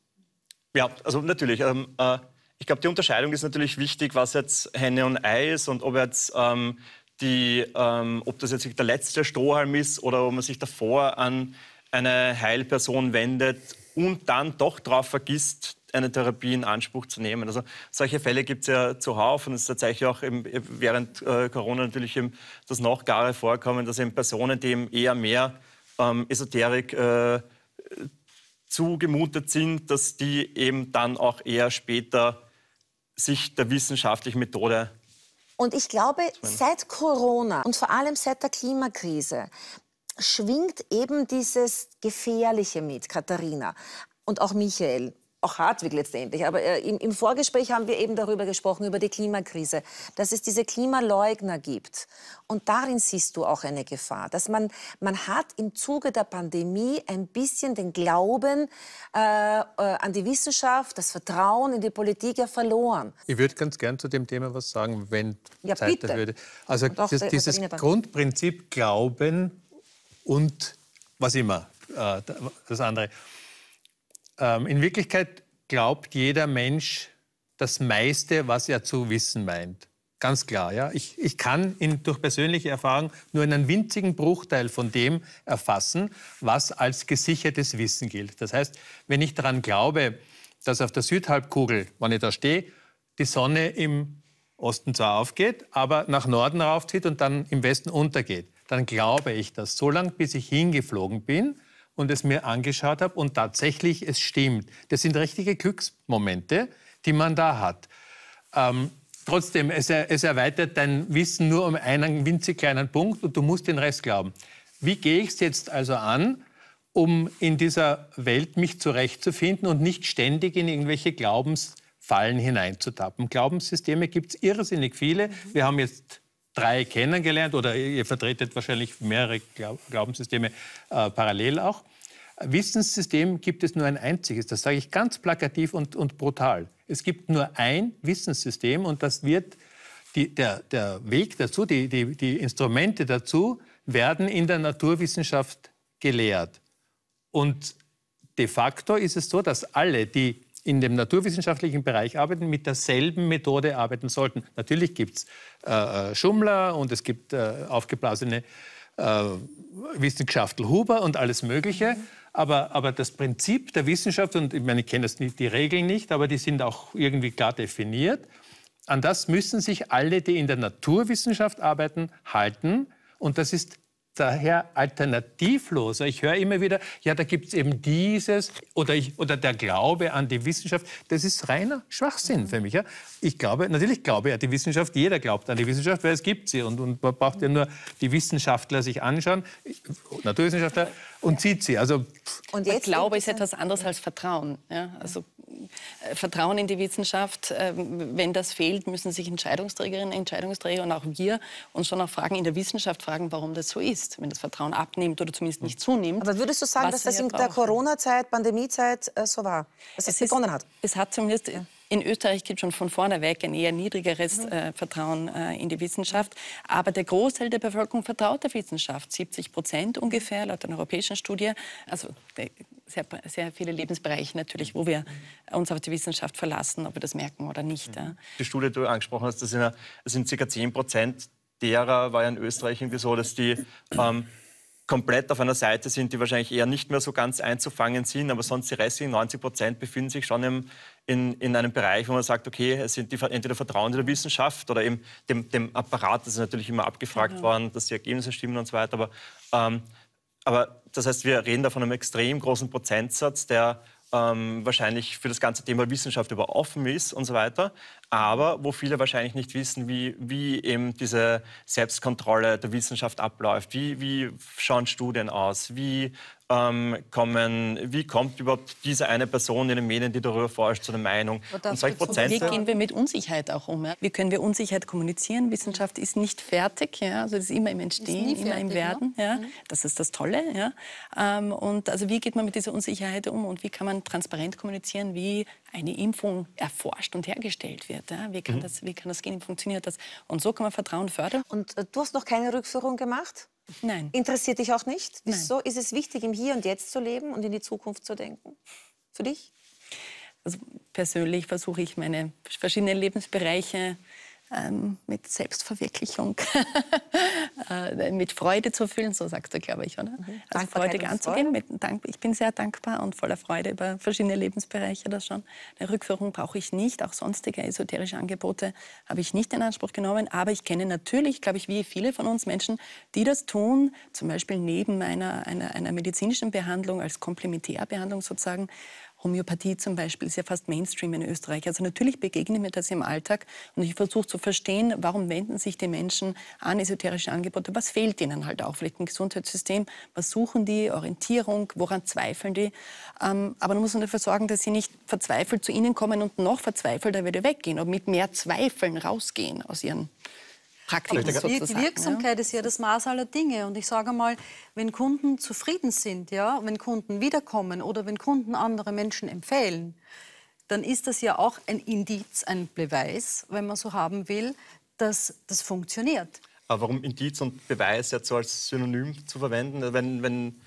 S4: Ja, also natürlich. Ähm, äh, ich glaube, die Unterscheidung ist natürlich wichtig, was jetzt Henne und Ei ist und ob jetzt ähm, die, ähm, ob das jetzt der letzte Strohhalm ist oder ob man sich davor an eine Heilperson wendet und dann doch darauf vergisst, eine Therapie in Anspruch zu nehmen. Also solche Fälle gibt es ja zuhauf und es ist tatsächlich auch eben während äh, Corona natürlich eben das noch gare Vorkommen, dass eben Personen, die eben eher mehr ähm, Esoterik äh, zugemutet sind, dass die eben dann auch eher später sich der wissenschaftlichen Methode
S1: und ich glaube, seit Corona und vor allem seit der Klimakrise schwingt eben dieses Gefährliche mit, Katharina und auch Michael auch Hartwig letztendlich. Aber äh, im, im, Vorgespräch haben wir eben darüber gesprochen, über die Klimakrise, dass es diese Klimaleugner gibt. Und darin siehst du auch eine Gefahr, dass man, man hat im Zuge der Pandemie ein bisschen den Glauben äh, äh, an die Wissenschaft, das Vertrauen in die Politik ja verloren.
S5: Ich würde ganz gern zu dem Thema was sagen, wenn ja, Zeit bitte. würde. Also das, äh, dieses Grundprinzip Glauben und was immer, äh, das andere. Ähm, in Wirklichkeit glaubt jeder Mensch das meiste, was er zu wissen meint. Ganz klar, ja. Ich, ich kann in, durch persönliche Erfahrung nur einen winzigen Bruchteil von dem erfassen, was als gesichertes Wissen gilt. Das heißt, wenn ich daran glaube, dass auf der Südhalbkugel, wenn ich da stehe, die Sonne im Osten zwar aufgeht, aber nach Norden raufzieht und dann im Westen untergeht, dann glaube ich das. So lange, bis ich hingeflogen bin und es mir angeschaut habe und tatsächlich es stimmt. Das sind richtige Glücksmomente, die man da hat. Ähm, trotzdem, es, er, es, erweitert dein Wissen nur um einen winzig kleinen Punkt und du musst den Rest glauben. Wie gehe ich es jetzt also an, um in dieser Welt mich zurechtzufinden und nicht ständig in irgendwelche Glaubensfallen hineinzutappen? Glaubenssysteme gibt es irrsinnig viele. Wir haben jetzt drei kennengelernt oder ihr vertretet wahrscheinlich mehrere Glaubenssysteme äh, parallel auch. Wissenssystem gibt es nur ein einziges, das sage ich ganz plakativ und, und brutal. Es gibt nur ein Wissenssystem und das wird die, der, der Weg dazu, die, die, die Instrumente dazu werden in der Naturwissenschaft gelehrt. Und de facto ist es so, dass alle, die in dem naturwissenschaftlichen Bereich arbeiten, mit derselben Methode arbeiten sollten. Natürlich gibt es äh, äh, Schummler und es gibt äh, aufgeblasene äh, Wissenschaftler Huber und alles Mögliche. Aber, aber das Prinzip der Wissenschaft, und ich meine, ich kenne die Regeln nicht, aber die sind auch irgendwie klar definiert, an das müssen sich alle, die in der Naturwissenschaft arbeiten, halten. Und das ist daher alternativloser. Ich höre immer wieder, ja, da gibt es eben dieses oder, ich, oder der Glaube an die Wissenschaft. Das ist reiner Schwachsinn für mich. Ja? Ich glaube, natürlich glaube ich an die Wissenschaft. Jeder glaubt an die Wissenschaft, weil es gibt sie. Und, und man braucht ja nur die Wissenschaftler sich anschauen, Naturwissenschaftler, und sieht sie. Also,
S6: und jetzt glaube ist etwas anderes als Vertrauen. Ja? Also, äh, Vertrauen in die Wissenschaft. Ähm, wenn das fehlt, müssen sich Entscheidungsträgerinnen, Entscheidungsträger und auch wir uns schon auch fragen, in der Wissenschaft fragen, warum das so ist, wenn das Vertrauen abnimmt oder zumindest nicht zunimmt. Aber würdest du sagen, dass das in der
S1: Corona-Zeit, Pandemie-Zeit äh, so war, dass es, es begonnen ist, hat?
S6: Es hat zumindest... Ja. In Österreich gibt es schon von vorneweg ein eher niedrigeres mhm. äh, Vertrauen äh, in die Wissenschaft. Aber der Großteil der Bevölkerung vertraut der Wissenschaft. 70 Prozent ungefähr laut einer europäischen Studie. Also sehr, sehr viele Lebensbereiche natürlich, wo wir uns auf die Wissenschaft verlassen, ob wir das merken oder nicht. Ja.
S4: Die Studie, die du angesprochen hast, das sind, das sind ca. 10 Prozent derer, war ja in Österreich irgendwie so, dass die ähm, komplett auf einer Seite sind, die wahrscheinlich eher nicht mehr so ganz einzufangen sind, aber sonst die restlichen 90 Prozent befinden sich schon im, in, in einem Bereich, wo man sagt, okay, es sind die entweder Vertrauen in der Wissenschaft oder eben dem, dem Apparat, das ist natürlich immer abgefragt genau. worden, dass die Ergebnisse stimmen und so weiter, aber, ähm, aber das heißt, wir reden da von einem extrem großen Prozentsatz, der ähm, wahrscheinlich für das ganze Thema Wissenschaft über offen ist und so weiter, aber wo viele wahrscheinlich nicht wissen, wie, wie eben diese Selbstkontrolle der Wissenschaft abläuft, wie, wie schauen Studien aus, wie ähm, kommen, wie kommt überhaupt diese eine Person in den Medien, die darüber forscht, zu einer Meinung? Und solche Prozesse. Wie gehen wir
S6: mit Unsicherheit auch um? Ja? Wie können wir Unsicherheit kommunizieren? Wissenschaft ist nicht fertig, ja? also das ist immer im Entstehen, fertig, immer im ne? Werden. Ne? Ja? Mhm. Das ist das Tolle. Ja? Ähm, und also wie geht man mit dieser Unsicherheit um und wie kann man transparent kommunizieren? Wie eine Impfung erforscht und hergestellt wird. Ja? Wie, kann mhm. das, wie kann das gehen? Wie funktioniert das? Und so kann man Vertrauen
S1: fördern. Und äh, du hast noch keine Rückführung gemacht? Nein. Interessiert dich auch nicht? Wieso Nein. ist es wichtig, im Hier und Jetzt zu leben und in die Zukunft zu denken? Für dich?
S6: Also persönlich versuche ich meine verschiedenen Lebensbereiche ähm, mit Selbstverwirklichung, äh, mit Freude zu füllen, so sagt er, glaube ich, oder? Mhm. Also Freude anzugehen. Mit Dank ich bin sehr dankbar und voller Freude über verschiedene Lebensbereiche, das schon. Eine Rückführung brauche ich nicht, auch sonstige esoterische Angebote habe ich nicht in Anspruch genommen, aber ich kenne natürlich, glaube ich, wie viele von uns Menschen, die das tun, zum Beispiel neben einer, einer, einer medizinischen Behandlung, als Komplementärbehandlung sozusagen, Homöopathie zum Beispiel ist ja fast Mainstream in Österreich. Also natürlich begegnet mir das im Alltag und ich versuche zu verstehen, warum wenden sich die Menschen an esoterische Angebote, was fehlt ihnen halt auch, vielleicht im Gesundheitssystem, was suchen die, Orientierung, woran zweifeln die. Ähm, aber man muss dafür sorgen, dass sie nicht verzweifelt zu ihnen kommen und noch verzweifelter wieder weggehen und mit mehr Zweifeln rausgehen aus ihren Praktiken sozusagen. Die Wirksamkeit
S3: ja. ist ja das Maß aller Dinge. Und ich sage mal, wenn Kunden zufrieden sind, ja, wenn Kunden wiederkommen oder wenn Kunden andere Menschen empfehlen, dann ist das ja auch ein Indiz, ein Beweis, wenn man so haben will, dass das funktioniert.
S4: Aber warum Indiz und Beweis jetzt so als Synonym zu verwenden? Wenn, wenn,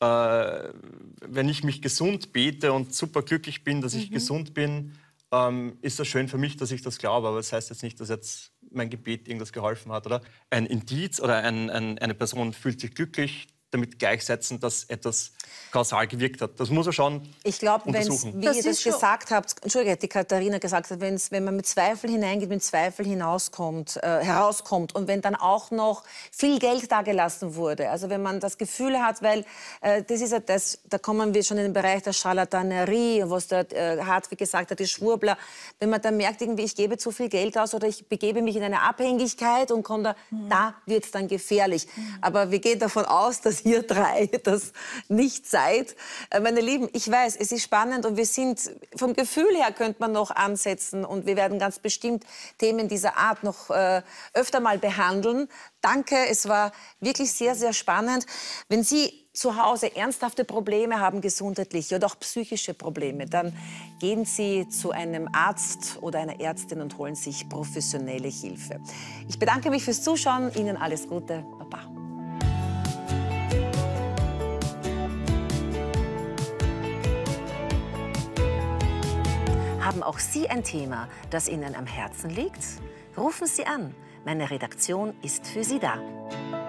S4: äh, wenn ich mich gesund bete und super glücklich bin, dass ich mhm. gesund bin, ähm, ist das schön für mich, dass ich das glaube. Aber das heißt jetzt nicht, dass jetzt mein Gebet irgendwas geholfen hat, oder? Ein Indiz oder ein, ein, eine Person fühlt sich glücklich, damit gleichsetzen, dass etwas kausal gewirkt hat. Das muss er schon
S1: ich glaub, untersuchen. Wie das ihr das gesagt habt, Entschuldige, die Katharina gesagt hat, wenn's, wenn man mit Zweifel hineingeht, mit Zweifel hinauskommt, äh, herauskommt und wenn dann auch noch viel Geld dagelassen wurde, also wenn man das Gefühl hat, weil äh, das ist ja das, da kommen wir schon in den Bereich der Charlatanerie, was der äh, Hartwig gesagt hat, die Schwurbler, wenn man dann merkt, irgendwie, ich gebe zu viel Geld aus oder ich begebe mich in eine Abhängigkeit und komme da, mhm. da wird es dann gefährlich. Mhm. Aber wir gehen davon aus, dass dass ihr drei das nicht seid. Äh, meine Lieben, ich weiß, es ist spannend und wir sind, vom Gefühl her könnte man noch ansetzen und wir werden ganz bestimmt Themen dieser Art noch äh, öfter mal behandeln. Danke, es war wirklich sehr, sehr spannend. Wenn Sie zu Hause ernsthafte Probleme haben, gesundheitliche oder auch psychische Probleme, dann gehen Sie zu einem Arzt oder einer Ärztin und holen sich professionelle Hilfe. Ich bedanke mich fürs Zuschauen. Ihnen alles Gute. Baba. Haben auch Sie ein Thema, das Ihnen am Herzen liegt? Rufen Sie an. Meine Redaktion ist für Sie da.